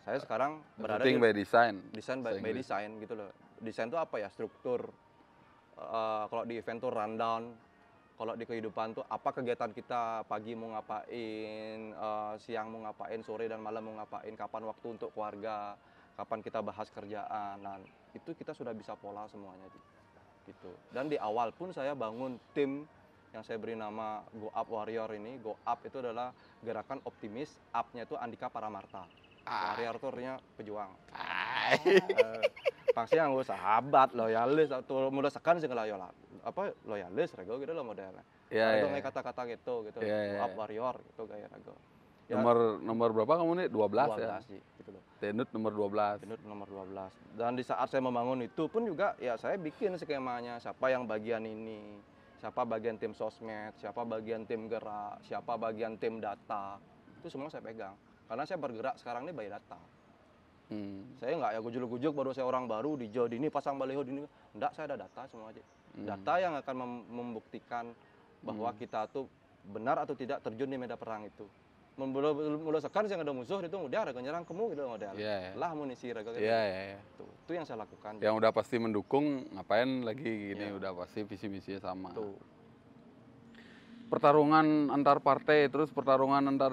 saya sekarang berada di by design desain by, by design gitu loh desain itu apa ya struktur uh, kalau di event tuh rundown kalau di kehidupan tuh apa kegiatan kita pagi mau ngapain uh, siang mau ngapain sore dan malam mau ngapain kapan waktu untuk keluarga kapan kita bahas kerjaan dan nah, itu kita sudah bisa pola semuanya gitu dan di awal pun saya bangun tim yang saya beri nama Go Up Warrior ini Go Up itu adalah gerakan optimis upnya itu Andika Paramarta ah. Warrior itu artinya pejuang ah. pasti yang gue sahabat loyalis atau mulai sekan sih kalau apa loyalis rego gitu loh modelnya ya, yeah, yeah. kata-kata gitu gitu yeah, yeah. Go Up iya. Warrior gitu gaya rego Ya. nomor nomor berapa kamu nih 12, 12 ya iya, gitu loh. tenut nomor 12 tenut nomor 12 dan di saat saya membangun itu pun juga ya saya bikin skemanya siapa yang bagian ini siapa bagian tim sosmed siapa bagian tim gerak siapa bagian tim data itu semua saya pegang karena saya bergerak sekarang ini by data hmm. saya nggak ya gujuk-gujuk baru saya orang baru di Jawa ini pasang baliho ini enggak saya ada data semua aja hmm. data yang akan membuktikan bahwa hmm. kita tuh benar atau tidak terjun di medan perang itu membelok mulo sih sing ada musuh itu udah ada nyerang kamu gitu model Yeah, yeah. Lah munisi raga iya, gitu. yeah, yeah, yeah. Tuh, itu yang saya lakukan. Yang udah pasti mendukung ngapain lagi gini yeah. udah pasti visi misinya sama. Tuh. Pertarungan antar partai terus pertarungan antar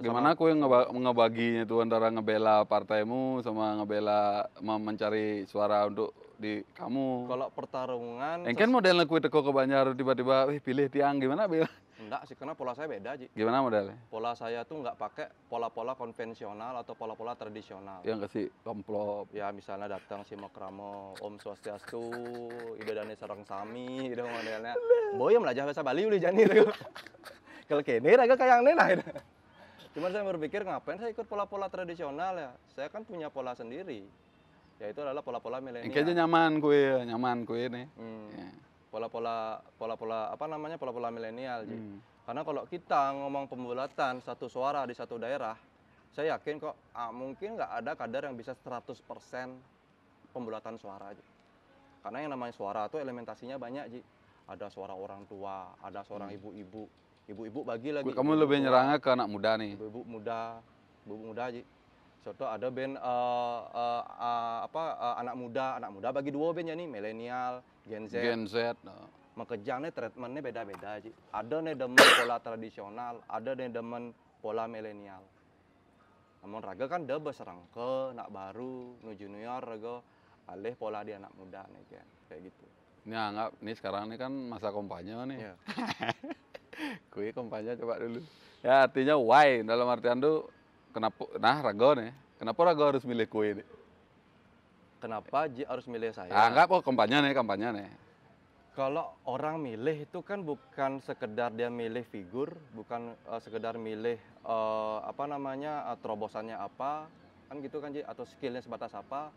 gimana aku yang ngeba ngebaginya itu antara ngebela partaimu sama ngebela mencari suara untuk di kamu. Kalau pertarungan kan model aku teko ke Banjar tiba-tiba, pilih tiang gimana?" bilang Enggak sih, karena pola saya beda, Ji. Gimana modelnya? Pola saya tuh enggak pakai pola-pola konvensional atau pola-pola tradisional. Yang kasih komplop. Ya, misalnya datang si Makramo, Om Swastiastu, Ibadane Sarang Sami, gitu modelnya. Boyem lah, bahasa Bali udah jani gitu. Kalau Kalau kini, agak kayak yang nena itu. Cuman saya berpikir ngapain saya ikut pola-pola tradisional ya. Saya kan punya pola sendiri. Ya itu adalah pola-pola milenial. Kayaknya nyaman kue, nyaman kue ini. Hmm. Ya pola-pola pola-pola apa namanya pola-pola milenial hmm. karena kalau kita ngomong pembulatan satu suara di satu daerah saya yakin kok ah, mungkin nggak ada kadar yang bisa 100% pembulatan suara aja karena yang namanya suara itu elementasinya banyak Ji ada suara orang tua ada suara hmm. ibu-ibu ibu-ibu bagi lagi kamu ibu lebih nyerangnya ke anak muda nih ibu-ibu muda ibu-ibu muda Ji contoh ada band uh, uh, uh, apa uh, anak muda anak muda bagi dua bandnya nih milenial Gen Z. Gen Z. Oh. Nah. treatmentnya beda-beda sih. Ada nih demen pola tradisional, ada nih demen pola milenial. Namun raga kan udah berserang ke nak baru nu junior raga alih pola di anak muda nih kan kayak gitu. Ini anggap nih sekarang ini kan masa kompanya nih. Yeah. Kue kompanya coba dulu. Ya artinya why dalam artian tuh kenapa nah raga nih. Kenapa raga harus milih kue nih? Kenapa Ji harus milih saya? Ah, enggak, oh kampanye nih, kampanye nih. Kalau orang milih itu kan bukan sekedar dia milih figur, bukan uh, sekedar milih uh, apa namanya uh, terobosannya apa, kan gitu kan Ji, atau skillnya sebatas apa.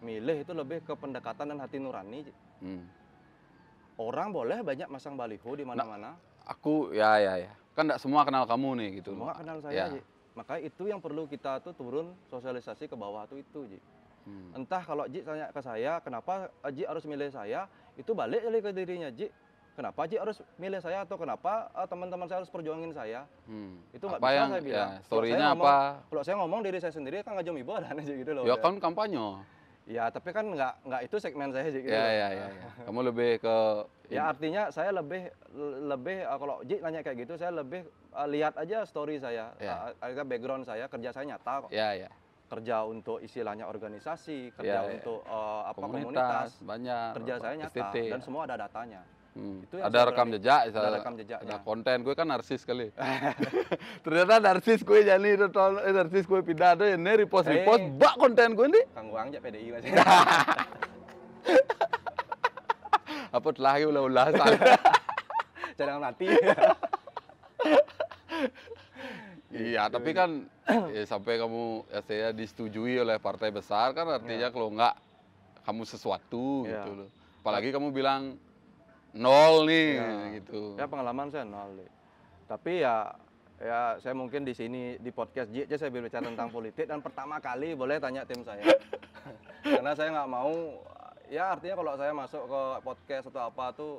Milih itu lebih ke pendekatan dan hati nurani. Ji. Hmm. Orang boleh banyak masang baliho di nah, mana-mana. Nah, aku ya ya ya, kan tidak semua kenal kamu nih gitu. Semua kenal saya. Ya. Ji. Makanya itu yang perlu kita tuh turun sosialisasi ke bawah tuh itu Ji. Hmm. Entah kalau Ji tanya ke saya, kenapa Ji harus milih saya, itu balik kali ke dirinya Ji. Kenapa Ji harus milih saya atau kenapa teman eh, teman-teman saya harus perjuangin saya? Hmm. Itu nggak bisa yang, saya ya, bilang. Ya, story-nya apa? Kalau saya ngomong diri saya sendiri kan nggak jom ibu aja gitu loh. Ya kan kampanye. Ya, tapi kan nggak nggak itu segmen saya sih. Gitu. Ya, ya, ya, ya, Kamu lebih ke Ya artinya saya lebih lebih eh, kalau Ji nanya kayak gitu saya lebih uh, lihat aja story saya, ya. uh, background saya, kerja saya nyata kok. Ya, ya kerja untuk istilahnya organisasi, kerja ya, untuk uh, apa komunitas, komunitas banyak kerja saya nyata STT, dan semua ada datanya. Hmm. Itu ada rekam jejak, ada, rekam jejak Ada ya. konten gue kan narsis kali. Ternyata narsis gue jadi itu eh, narsis gue pindah tuh ini repost hey. Eh. repost bak konten gue nih. Kang jadi PDI masih. Apa telah ulah ulah Jangan mati. Iya, iya, tapi kan ya, sampai kamu ya saya disetujui oleh partai besar kan artinya ya. kalau enggak kamu sesuatu ya. gitu loh. Apalagi kamu bilang nol nih ya. gitu. Ya pengalaman saya nol Nih. Tapi ya ya saya mungkin di sini di podcast aja saya berbicara tentang politik dan pertama kali boleh tanya tim saya. Karena saya nggak mau ya artinya kalau saya masuk ke podcast atau apa tuh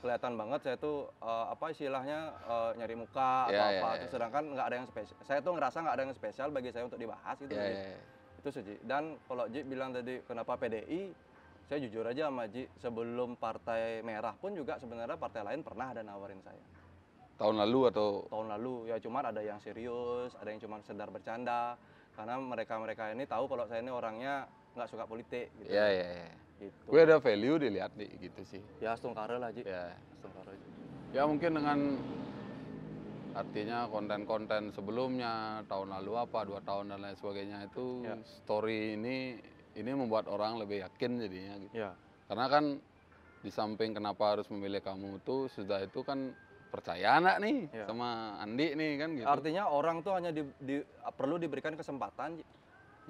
kelihatan banget saya tuh uh, apa istilahnya uh, nyari muka atau yeah, apa. Yeah, ya, yeah. Sedangkan nggak ada yang spesial. Saya tuh ngerasa nggak ada yang spesial bagi saya untuk dibahas gitu. Yeah, yeah, ya. Itu suci Dan kalau Ji bilang tadi kenapa PDI, saya jujur aja sama Ji sebelum Partai Merah pun juga sebenarnya partai lain pernah ada nawarin saya. Tahun lalu atau? Tahun lalu ya cuma ada yang serius, ada yang cuma sedar bercanda karena mereka-mereka ini tahu kalau saya ini orangnya nggak suka politik gitu. Iya, iya, iya. Gitu. Gue ada value dilihat nih gitu sih. Ya Aston Karel aja. Iya, Aston Karel aja. Ya mungkin dengan artinya konten-konten sebelumnya tahun lalu apa dua tahun dan lain sebagainya itu ya. story ini ini membuat orang lebih yakin jadinya gitu. Ya. Karena kan di samping kenapa harus memilih kamu itu sudah itu kan percaya anak nih ya. sama Andi nih kan gitu. Artinya orang tuh hanya di, di, perlu diberikan kesempatan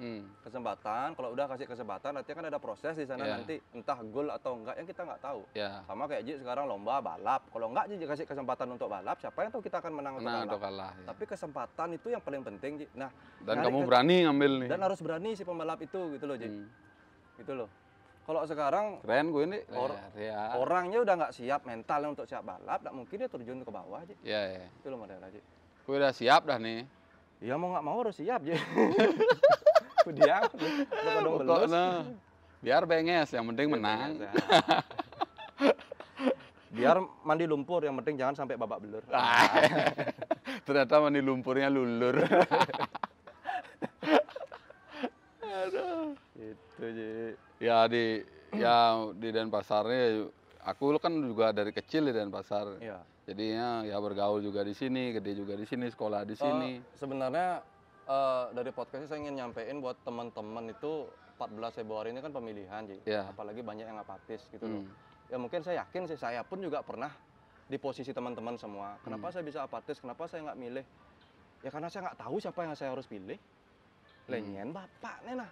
hmm. kesempatan kalau udah kasih kesempatan nanti kan ada proses di sana yeah. nanti entah gol atau enggak yang kita nggak tahu yeah. sama kayak Ji sekarang lomba balap kalau enggak Ji kasih kesempatan untuk balap siapa yang tahu kita akan menang, atau kalah, ya. tapi kesempatan itu yang paling penting Ji nah dan kamu berani ngambil nih dan harus berani si pembalap itu gitu loh Ji hmm. gitu loh kalau sekarang keren gue ini or, ya, orangnya udah nggak siap mentalnya untuk siap balap, nggak mungkin dia terjun ke bawah aja. Iya, iya. Itu loh model aja. Gue udah siap dah nih. Iya mau nggak mau harus siap aja. Budiang, nah. biar benges, yang penting menang. Ya. biar mandi lumpur, yang penting jangan sampai babak belur. Ah. Ternyata mandi lumpurnya lulur. Itu Ya di ya di Denpasarnya aku kan juga dari kecil di Denpasar. ya. Jadinya ya bergaul juga di sini, gede juga di sini, sekolah di eh, sini. Uh, sebenarnya uh, dari podcast ini saya ingin nyampein buat teman-teman itu 14 Februari ini kan pemilihan, jadi yeah. apalagi banyak yang apatis gitu mm. loh. Hmm. Ya mungkin saya yakin sih saya pun juga pernah di posisi teman-teman semua. Kenapa mm. saya bisa apatis? Kenapa saya nggak milih? Ya karena saya nggak tahu siapa yang saya harus pilih. Lenyen hmm. bapak nih nah.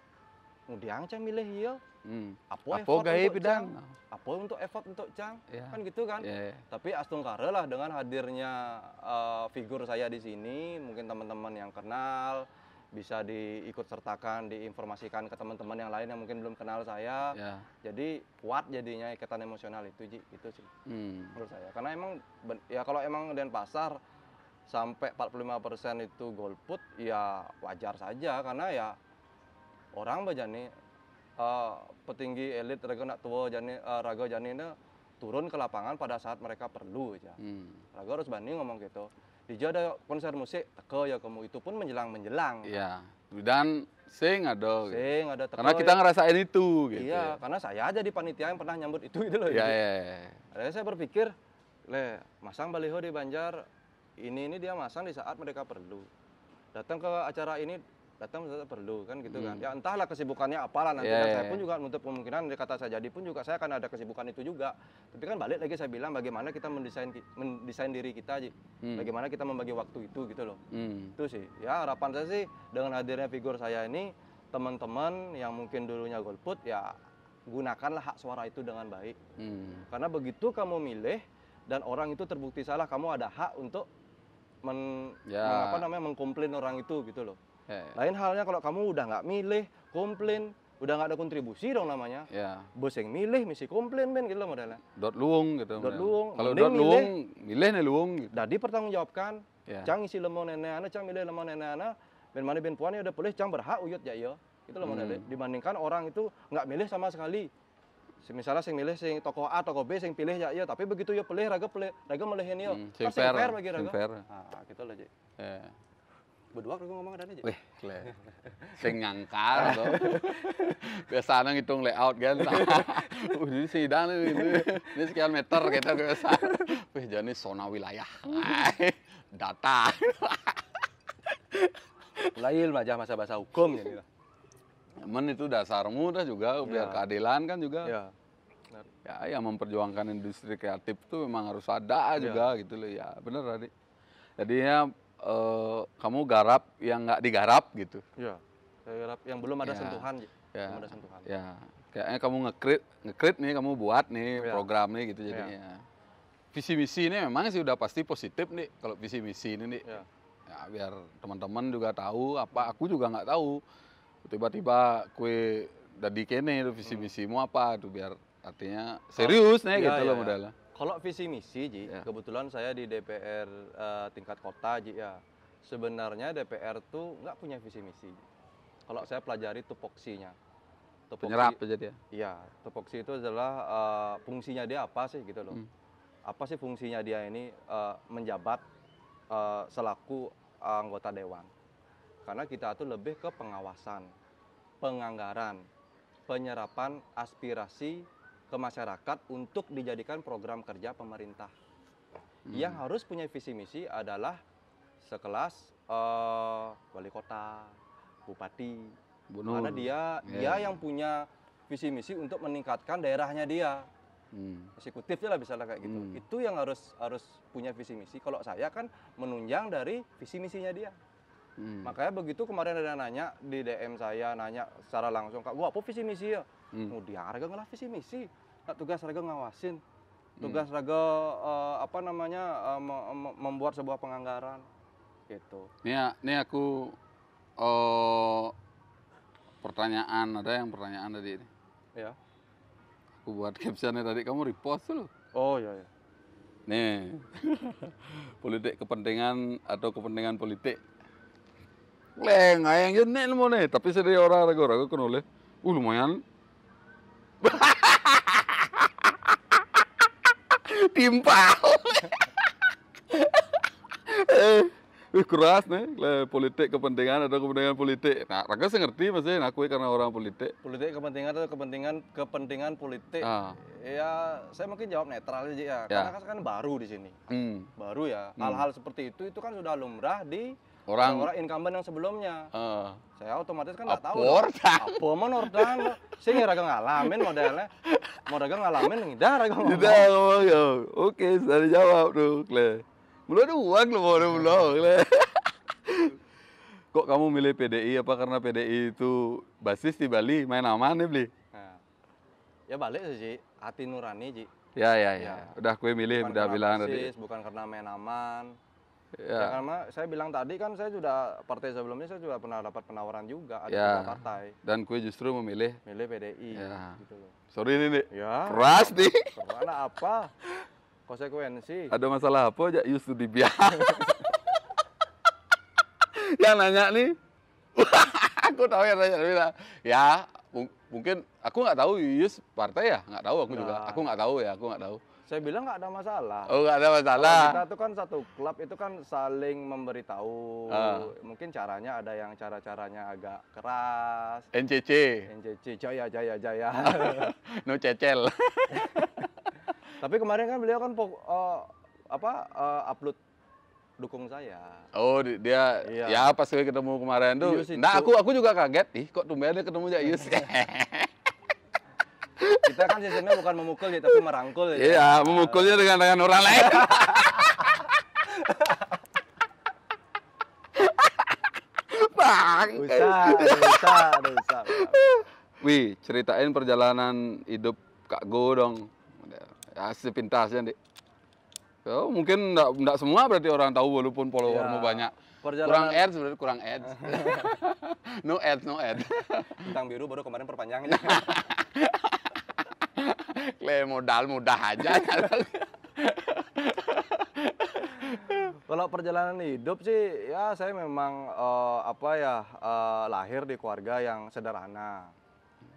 Mudiang saya milih yuk. Iya. Hmm. Apo, Apo gahe Cang? Apo untuk effort untuk Cang. Yeah. Kan gitu kan. Yeah. Iya. Tapi astung kare lah dengan hadirnya uh, figur saya di sini, mungkin teman-teman yang kenal bisa diikut sertakan, diinformasikan ke teman-teman yang lain yang mungkin belum kenal saya. Yeah. Jadi kuat jadinya ikatan emosional itu Ji, itu sih. Hmm. Menurut saya. Karena emang ya kalau emang pasar sampai 45% itu golput ya wajar saja karena ya orang bajani nih uh, petinggi elit raga nak tua jani uh, raga jani ini turun ke lapangan pada saat mereka perlu aja. Hmm. Raga harus banding ngomong gitu. Di ada konser musik teko ya kamu itu pun menjelang menjelang. Iya. Kan? Dan sing ada. Gitu. Sing ada Karena kita ya. ngerasain itu gitu. Iya, ya. karena saya aja di panitia yang pernah nyambut itu itu loh. Iya, iya, ya. saya berpikir, le, masang baliho di Banjar ini ini dia masang di saat mereka perlu. Datang ke acara ini datang tetap perlu kan gitu kan. Hmm. Ya entahlah kesibukannya apalah nanti yeah, kan. Ya, saya ya. pun juga untuk kemungkinan dari ya, kata saya jadi pun juga saya akan ada kesibukan itu juga. Tapi kan balik lagi saya bilang bagaimana kita mendesain mendesain diri kita aja Hmm. Bagaimana kita membagi waktu itu gitu loh. Hmm. Itu sih. Ya harapan saya sih dengan hadirnya figur saya ini teman-teman yang mungkin dulunya golput ya gunakanlah hak suara itu dengan baik. Hmm. Karena begitu kamu milih dan orang itu terbukti salah, kamu ada hak untuk men, ya. apa namanya mengkomplain orang itu gitu loh. Ya, ya. Lain halnya kalau kamu udah nggak milih, komplain, udah nggak ada kontribusi dong namanya. Ya. Bos yang milih misi komplain men gitu loh modelnya. Dot luung gitu. Dot luung. Kalau dot luung, milih nih luung. Gitu. pertanggungjawabkan, Ya. Cang isi lemon nenek anak, cang milih lemon nenek anak. Ben mana ben puan ya udah pilih, cang berhak uyut ya yo. Itu loh modelnya. Hmm. Dibandingkan orang itu nggak milih sama sekali. Misalnya sing milih sing tokoh A, tokoh B sing pilih ya iya, tapi begitu ya pilih raga pilih raga melihin yo. Hmm, sing fair, bagi raga. Sing fair. Nah, gitu loh, Ji. Yeah. Berdua aku ngomong ada aja. Wih, kle. Saya ngangkar tuh. biasa nang ngitung layout kan. Wih, ini sih dan ini, ini sekian meter kita biasa. Wih, jadi zona wilayah. Data. Lain aja masa bahasa hukum ya. Gitu. Men itu dasarmu dah juga iya. biar keadilan kan juga. Iya. Ya. Ya, yang memperjuangkan industri kreatif itu memang harus ada ya. juga gitu loh ya. Bener tadi. Jadi ya uh, kamu garap yang nggak digarap gitu. Ya, garap yang belum ada ya. sentuhan. Ya. Belum ada sentuhan. Ya, kayaknya kamu ngekrit ngekrit nih kamu buat nih ya. program nih gitu jadinya. Ya. Visi misi ini memang sih udah pasti positif nih kalau visi misi ini nih. Ya. ya biar teman-teman juga tahu apa aku juga nggak tahu tiba-tiba kue dari kene visi hmm. misimu apa tuh biar artinya ah. serius oh, nih ya, gitu iya, loh ya. modalnya. modelnya. Kalau visi misi Ji, ya. kebetulan saya di DPR uh, eh, tingkat kota Ji ya. Sebenarnya DPR tuh nggak punya visi misi. Kalau saya pelajari tupoksinya. Tupoksi, Penyerap aja dia. Iya, tupoksi itu adalah uh, fungsinya dia apa sih gitu loh. Hmm. Apa sih fungsinya dia ini uh, menjabat uh, selaku anggota dewan. Karena kita tuh lebih ke pengawasan, penganggaran, penyerapan aspirasi ke masyarakat untuk dijadikan program kerja pemerintah. Hmm. Yang harus punya visi misi adalah sekelas uh, wali kota, bupati, Bunuh. karena dia yeah. dia yang punya visi misi untuk meningkatkan daerahnya dia. Hmm. Eksekutifnya lah misalnya kayak gitu. Hmm. Itu yang harus harus punya visi misi. Kalau saya kan menunjang dari visi misinya dia. Hmm. Makanya begitu kemarin ada yang nanya di DM saya nanya secara langsung, "Kak, gua apa visi misi ya?" Hmm. Oh, dia harga ngelah visi misi. Nah, tugas harga ngawasin. Hmm. Tugas hmm. raga uh, eh, apa namanya uh, me membuat sebuah penganggaran. Gitu. Nih, ya, nih aku uh, pertanyaan ada yang pertanyaan tadi ini. Ya. Aku buat captionnya tadi kamu repost loh. Oh, iya iya. Nih. politik kepentingan atau kepentingan politik Leng yun nil mo mone, eh. tapi sedih orang ragu ragu kenole. Uh lumayan. Timpal. Eh, wih keras nih, le, politik kepentingan atau kepentingan politik. Nah, raga saya ngerti maksudnya eh. nah, aku karena orang politik. Politik kepentingan atau kepentingan kepentingan politik. Ah. Ya, saya mungkin jawab netral aja ya. ya. Karena kan baru di sini. Hmm. Baru ya. Hmm. Hal-hal hmm. seperti itu itu kan sudah lumrah di orang orang incumbent yang sebelumnya uh, saya otomatis kan nggak tahu Pordan apa Pordan saya ragu ngalamin modelnya mau ragu ngalamin nggak dagang tidak ngomong oke saya jawab tuh kle belum ada uang loh, baru belum kle kok kamu milih PDI apa karena PDI itu basis di Bali main aman nih beli nah. ya balik sih hati nurani ji ya ya ya, ya. udah kue milih bukan udah bilang basis, tadi bukan karena main aman Ya. ya karena saya bilang tadi kan saya sudah partai sebelumnya saya sudah pernah dapat penawaran juga ada ya. partai. Dan gue justru memilih memilih PDI ya. gitu loh. Sorry ini nih. Ya. Keras nih. Karena apa? Konsekuensi. Ada masalah apa aja justru dibiar. yang nanya nih. aku tahu yang nanya Ya, ya mungkin aku nggak tahu Yus partai ya nggak tahu aku nah. juga ya. aku nggak tahu ya aku nggak tahu saya bilang nggak ada masalah. Oh nggak ada masalah. Kalau kita itu kan satu klub itu kan saling memberitahu. Uh. Mungkin caranya ada yang cara-caranya agak keras. NCC. NCC jaya jaya jaya. no cecel. Tapi kemarin kan beliau kan uh, apa uh, upload dukung saya. Oh, dia iya. ya pas ketemu kemarin tuh. Nah, aku aku juga kaget. Ih, kok tumben ketemu ya, Yus. Kita kan sistemnya bukan memukul ya, tapi merangkul ya. Iya, memukulnya dengan tangan orang lain. Bang. Usah, usah, usah. Wih, ceritain perjalanan hidup Kak Go dong. Ya, sepintasnya, Dik. Oh, mungkin enggak, enggak semua berarti orang tahu walaupun followermu ya. banyak. Perjalanan... Kurang ads sebenarnya kurang ads. no ads, no ads. Bintang biru baru kemarin perpanjangnya. Klaim modal mudah aja. Kalau perjalanan hidup sih ya saya memang uh, apa ya uh, lahir di keluarga yang sederhana.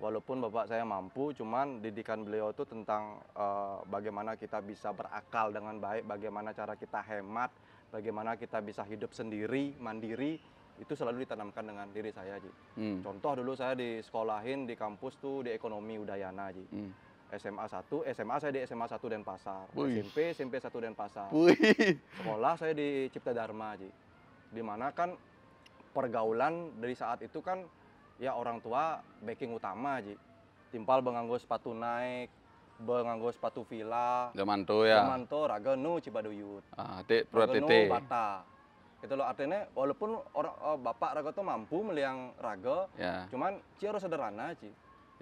Walaupun bapak saya mampu, cuman didikan beliau itu tentang uh, bagaimana kita bisa berakal dengan baik, bagaimana cara kita hemat, bagaimana kita bisa hidup sendiri, mandiri, itu selalu ditanamkan dengan diri saya, Ji. Hmm. Contoh dulu saya di disekolahin di kampus tuh di ekonomi Udayana, Ji. Hmm SMA 1, SMA saya di SMA 1 Denpasar, Wih. SMP SMP 1 Denpasar. Wih. Sekolah saya di Cipta Dharma, Ji. Di kan pergaulan dari saat itu kan ya orang tua backing utama, Ji. Timpal menganggo sepatu naik, benganggo sepatu villa. Jamanto ya. Jamanto nu cibaduyut. Ah, te protete. bata. Itu loh artinya walaupun orang oh, bapak raga tuh mampu meliang raga, yeah. cuman ci harus sederhana, sih.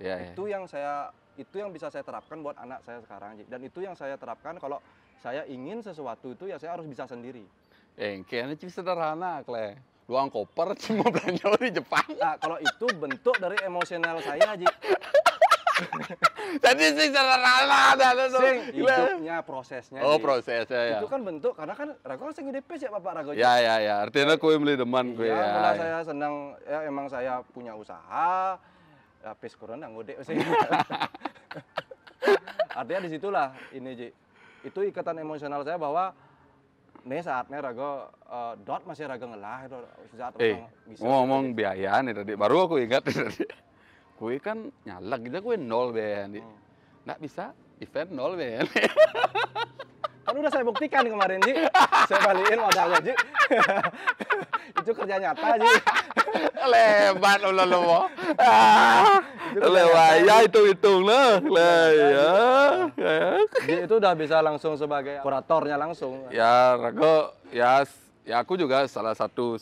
Yeah, ya. itu yang saya itu yang bisa saya terapkan buat anak saya sekarang dan itu yang saya terapkan kalau saya ingin sesuatu itu ya saya harus bisa sendiri. Eh, ini cuma sederhana, Kle. Luang koper cuma belanja di Jepang. Nah, kalau itu bentuk dari emosional saya, Ji. Tadi sih sederhana ada ada iya. hidupnya prosesnya. Oh, prosesnya ya. Itu kan bentuk karena kan Rago kan segede pes ya Bapak Rago. Ya ya ya, artinya kue beli deman kue. Iya, ya. Ya, saya senang ya emang saya punya usaha, habis corona ngode artinya disitulah ini Ji itu ikatan emosional saya bahwa ini saatnya raga uh, dot masih raga ngelah itu saat eh, bisa ngomong biaya nih tadi baru aku ingat tadi kue kan nyalak kita kue nol ben hmm. nggak bisa event nol ben Kan udah saya buktikan kemarin, Ji. Saya balikin modalnya, Ji. itu kerja nyata, Ji. Lebat lo lo. Lewat ya itu hitung lah. Lah ya, ya. Ji itu udah bisa langsung sebagai kuratornya langsung. Ya, rego ya ya aku juga salah satu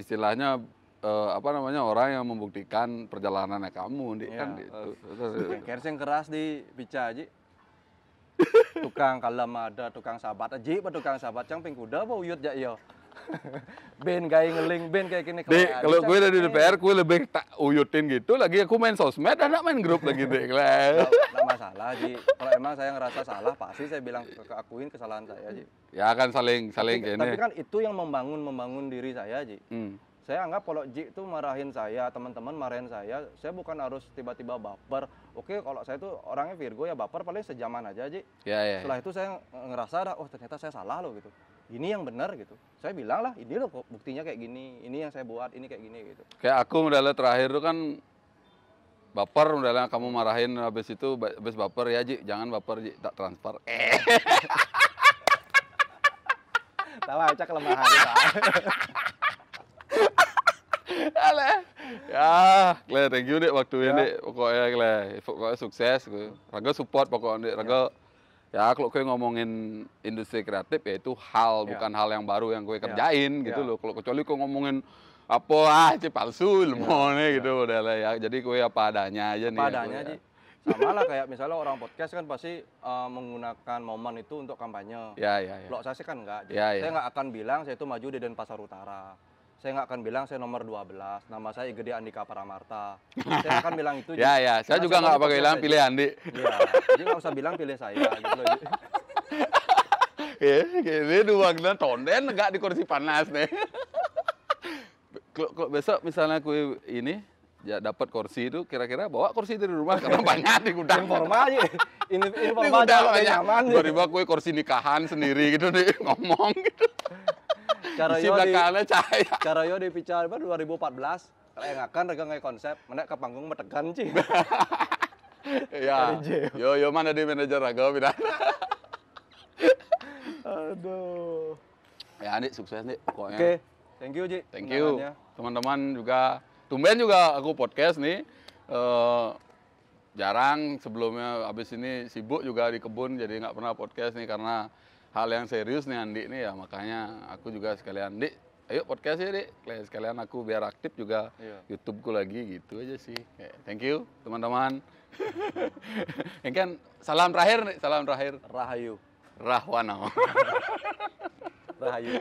istilahnya uh, apa namanya orang yang membuktikan perjalanannya kamu di ya. kan gitu. Iya. Kerja yang keras di Pica aja tukang kalau ada tukang sahabat aji pak tukang sahabat cang pengkuda apa uyut ya iyo. ben kayak ngeling ben kayak gini kalau gue dari DPR gue lebih tak uyutin gitu lagi aku main sosmed anak main grup lagi deh lah nggak masalah ji kalau emang saya ngerasa salah pasti saya bilang keakuin kesalahan saya ji ya kan saling saling tapi, ini. tapi kan itu yang membangun membangun diri saya ji hmm saya anggap kalau Ji itu marahin saya, teman-teman marahin saya, saya bukan harus tiba-tiba baper. Oke, kalau saya itu orangnya Virgo ya baper paling sejaman aja, Ji. Ya, ya, ya, Setelah itu saya ngerasa, oh ternyata saya salah loh gitu. Ini yang benar gitu. Saya bilang lah, ini loh buktinya kayak gini, ini yang saya buat, ini kayak gini gitu. Kayak aku modalnya terakhir tuh kan baper modalnya kamu marahin habis itu habis baper ya Ji, jangan baper Ji, tak transfer. Eh. Tahu aja kelemahan. Alah. Ya, kle thank you dek waktu ya. pokoknya kle pokoknya sukses. Gitu. Raga support pokoknya dek Raga ya. ya kalau kue ngomongin industri kreatif ya itu hal ya. bukan hal yang baru yang kue ya. kerjain ya. gitu ya. loh. Kalau kecuali kue ngomongin apa ah cip palsu ya. mau ya. gitu udah lah ya. Jadi kue apa adanya aja apa nih. Apa ya, adanya aja. Ya. Sama lah kayak misalnya orang podcast kan pasti uh, menggunakan momen itu untuk kampanye. Ya, ya, ya. Kalau saya sih kan enggak. Jadi ya, ya. Saya enggak akan bilang saya itu maju di Denpasar Utara saya nggak akan bilang saya nomor 12 nama saya Gede Andika Paramarta saya akan bilang itu ya ya saya juga nggak pakai bilang pilih Andi Iya, jadi nggak usah bilang pilih saya gitu loh eh, ini dua gelang tonden nggak di kursi panas nih kalau besok misalnya kue ini ya dapat kursi itu kira-kira bawa kursi itu di rumah karena banyak di gudang informal aja ini informal aja nyaman tiba-tiba kue kursi nikahan sendiri gitu nih ngomong gitu Cara yo di cahaya. yo di Picar 2014. kan regang kayak konsep, mana ke panggung metegan sih. ya. Yo yo mana di manajer raga pindah. Aduh. Ya Andi sukses nih pokoknya. Oke. Okay. Thank you Ji. Thank you. Teman-teman juga tumben juga aku podcast nih. Uh, jarang sebelumnya abis ini sibuk juga di kebun jadi nggak pernah podcast nih karena hal yang serius nih Andi nih ya makanya aku juga sekalian Andi, ayo podcast ya Dik sekalian aku biar aktif juga iya. ku lagi gitu aja sih ya, thank you teman-teman yang kan salam terakhir nih salam terakhir Rahayu Rahwana Rahayu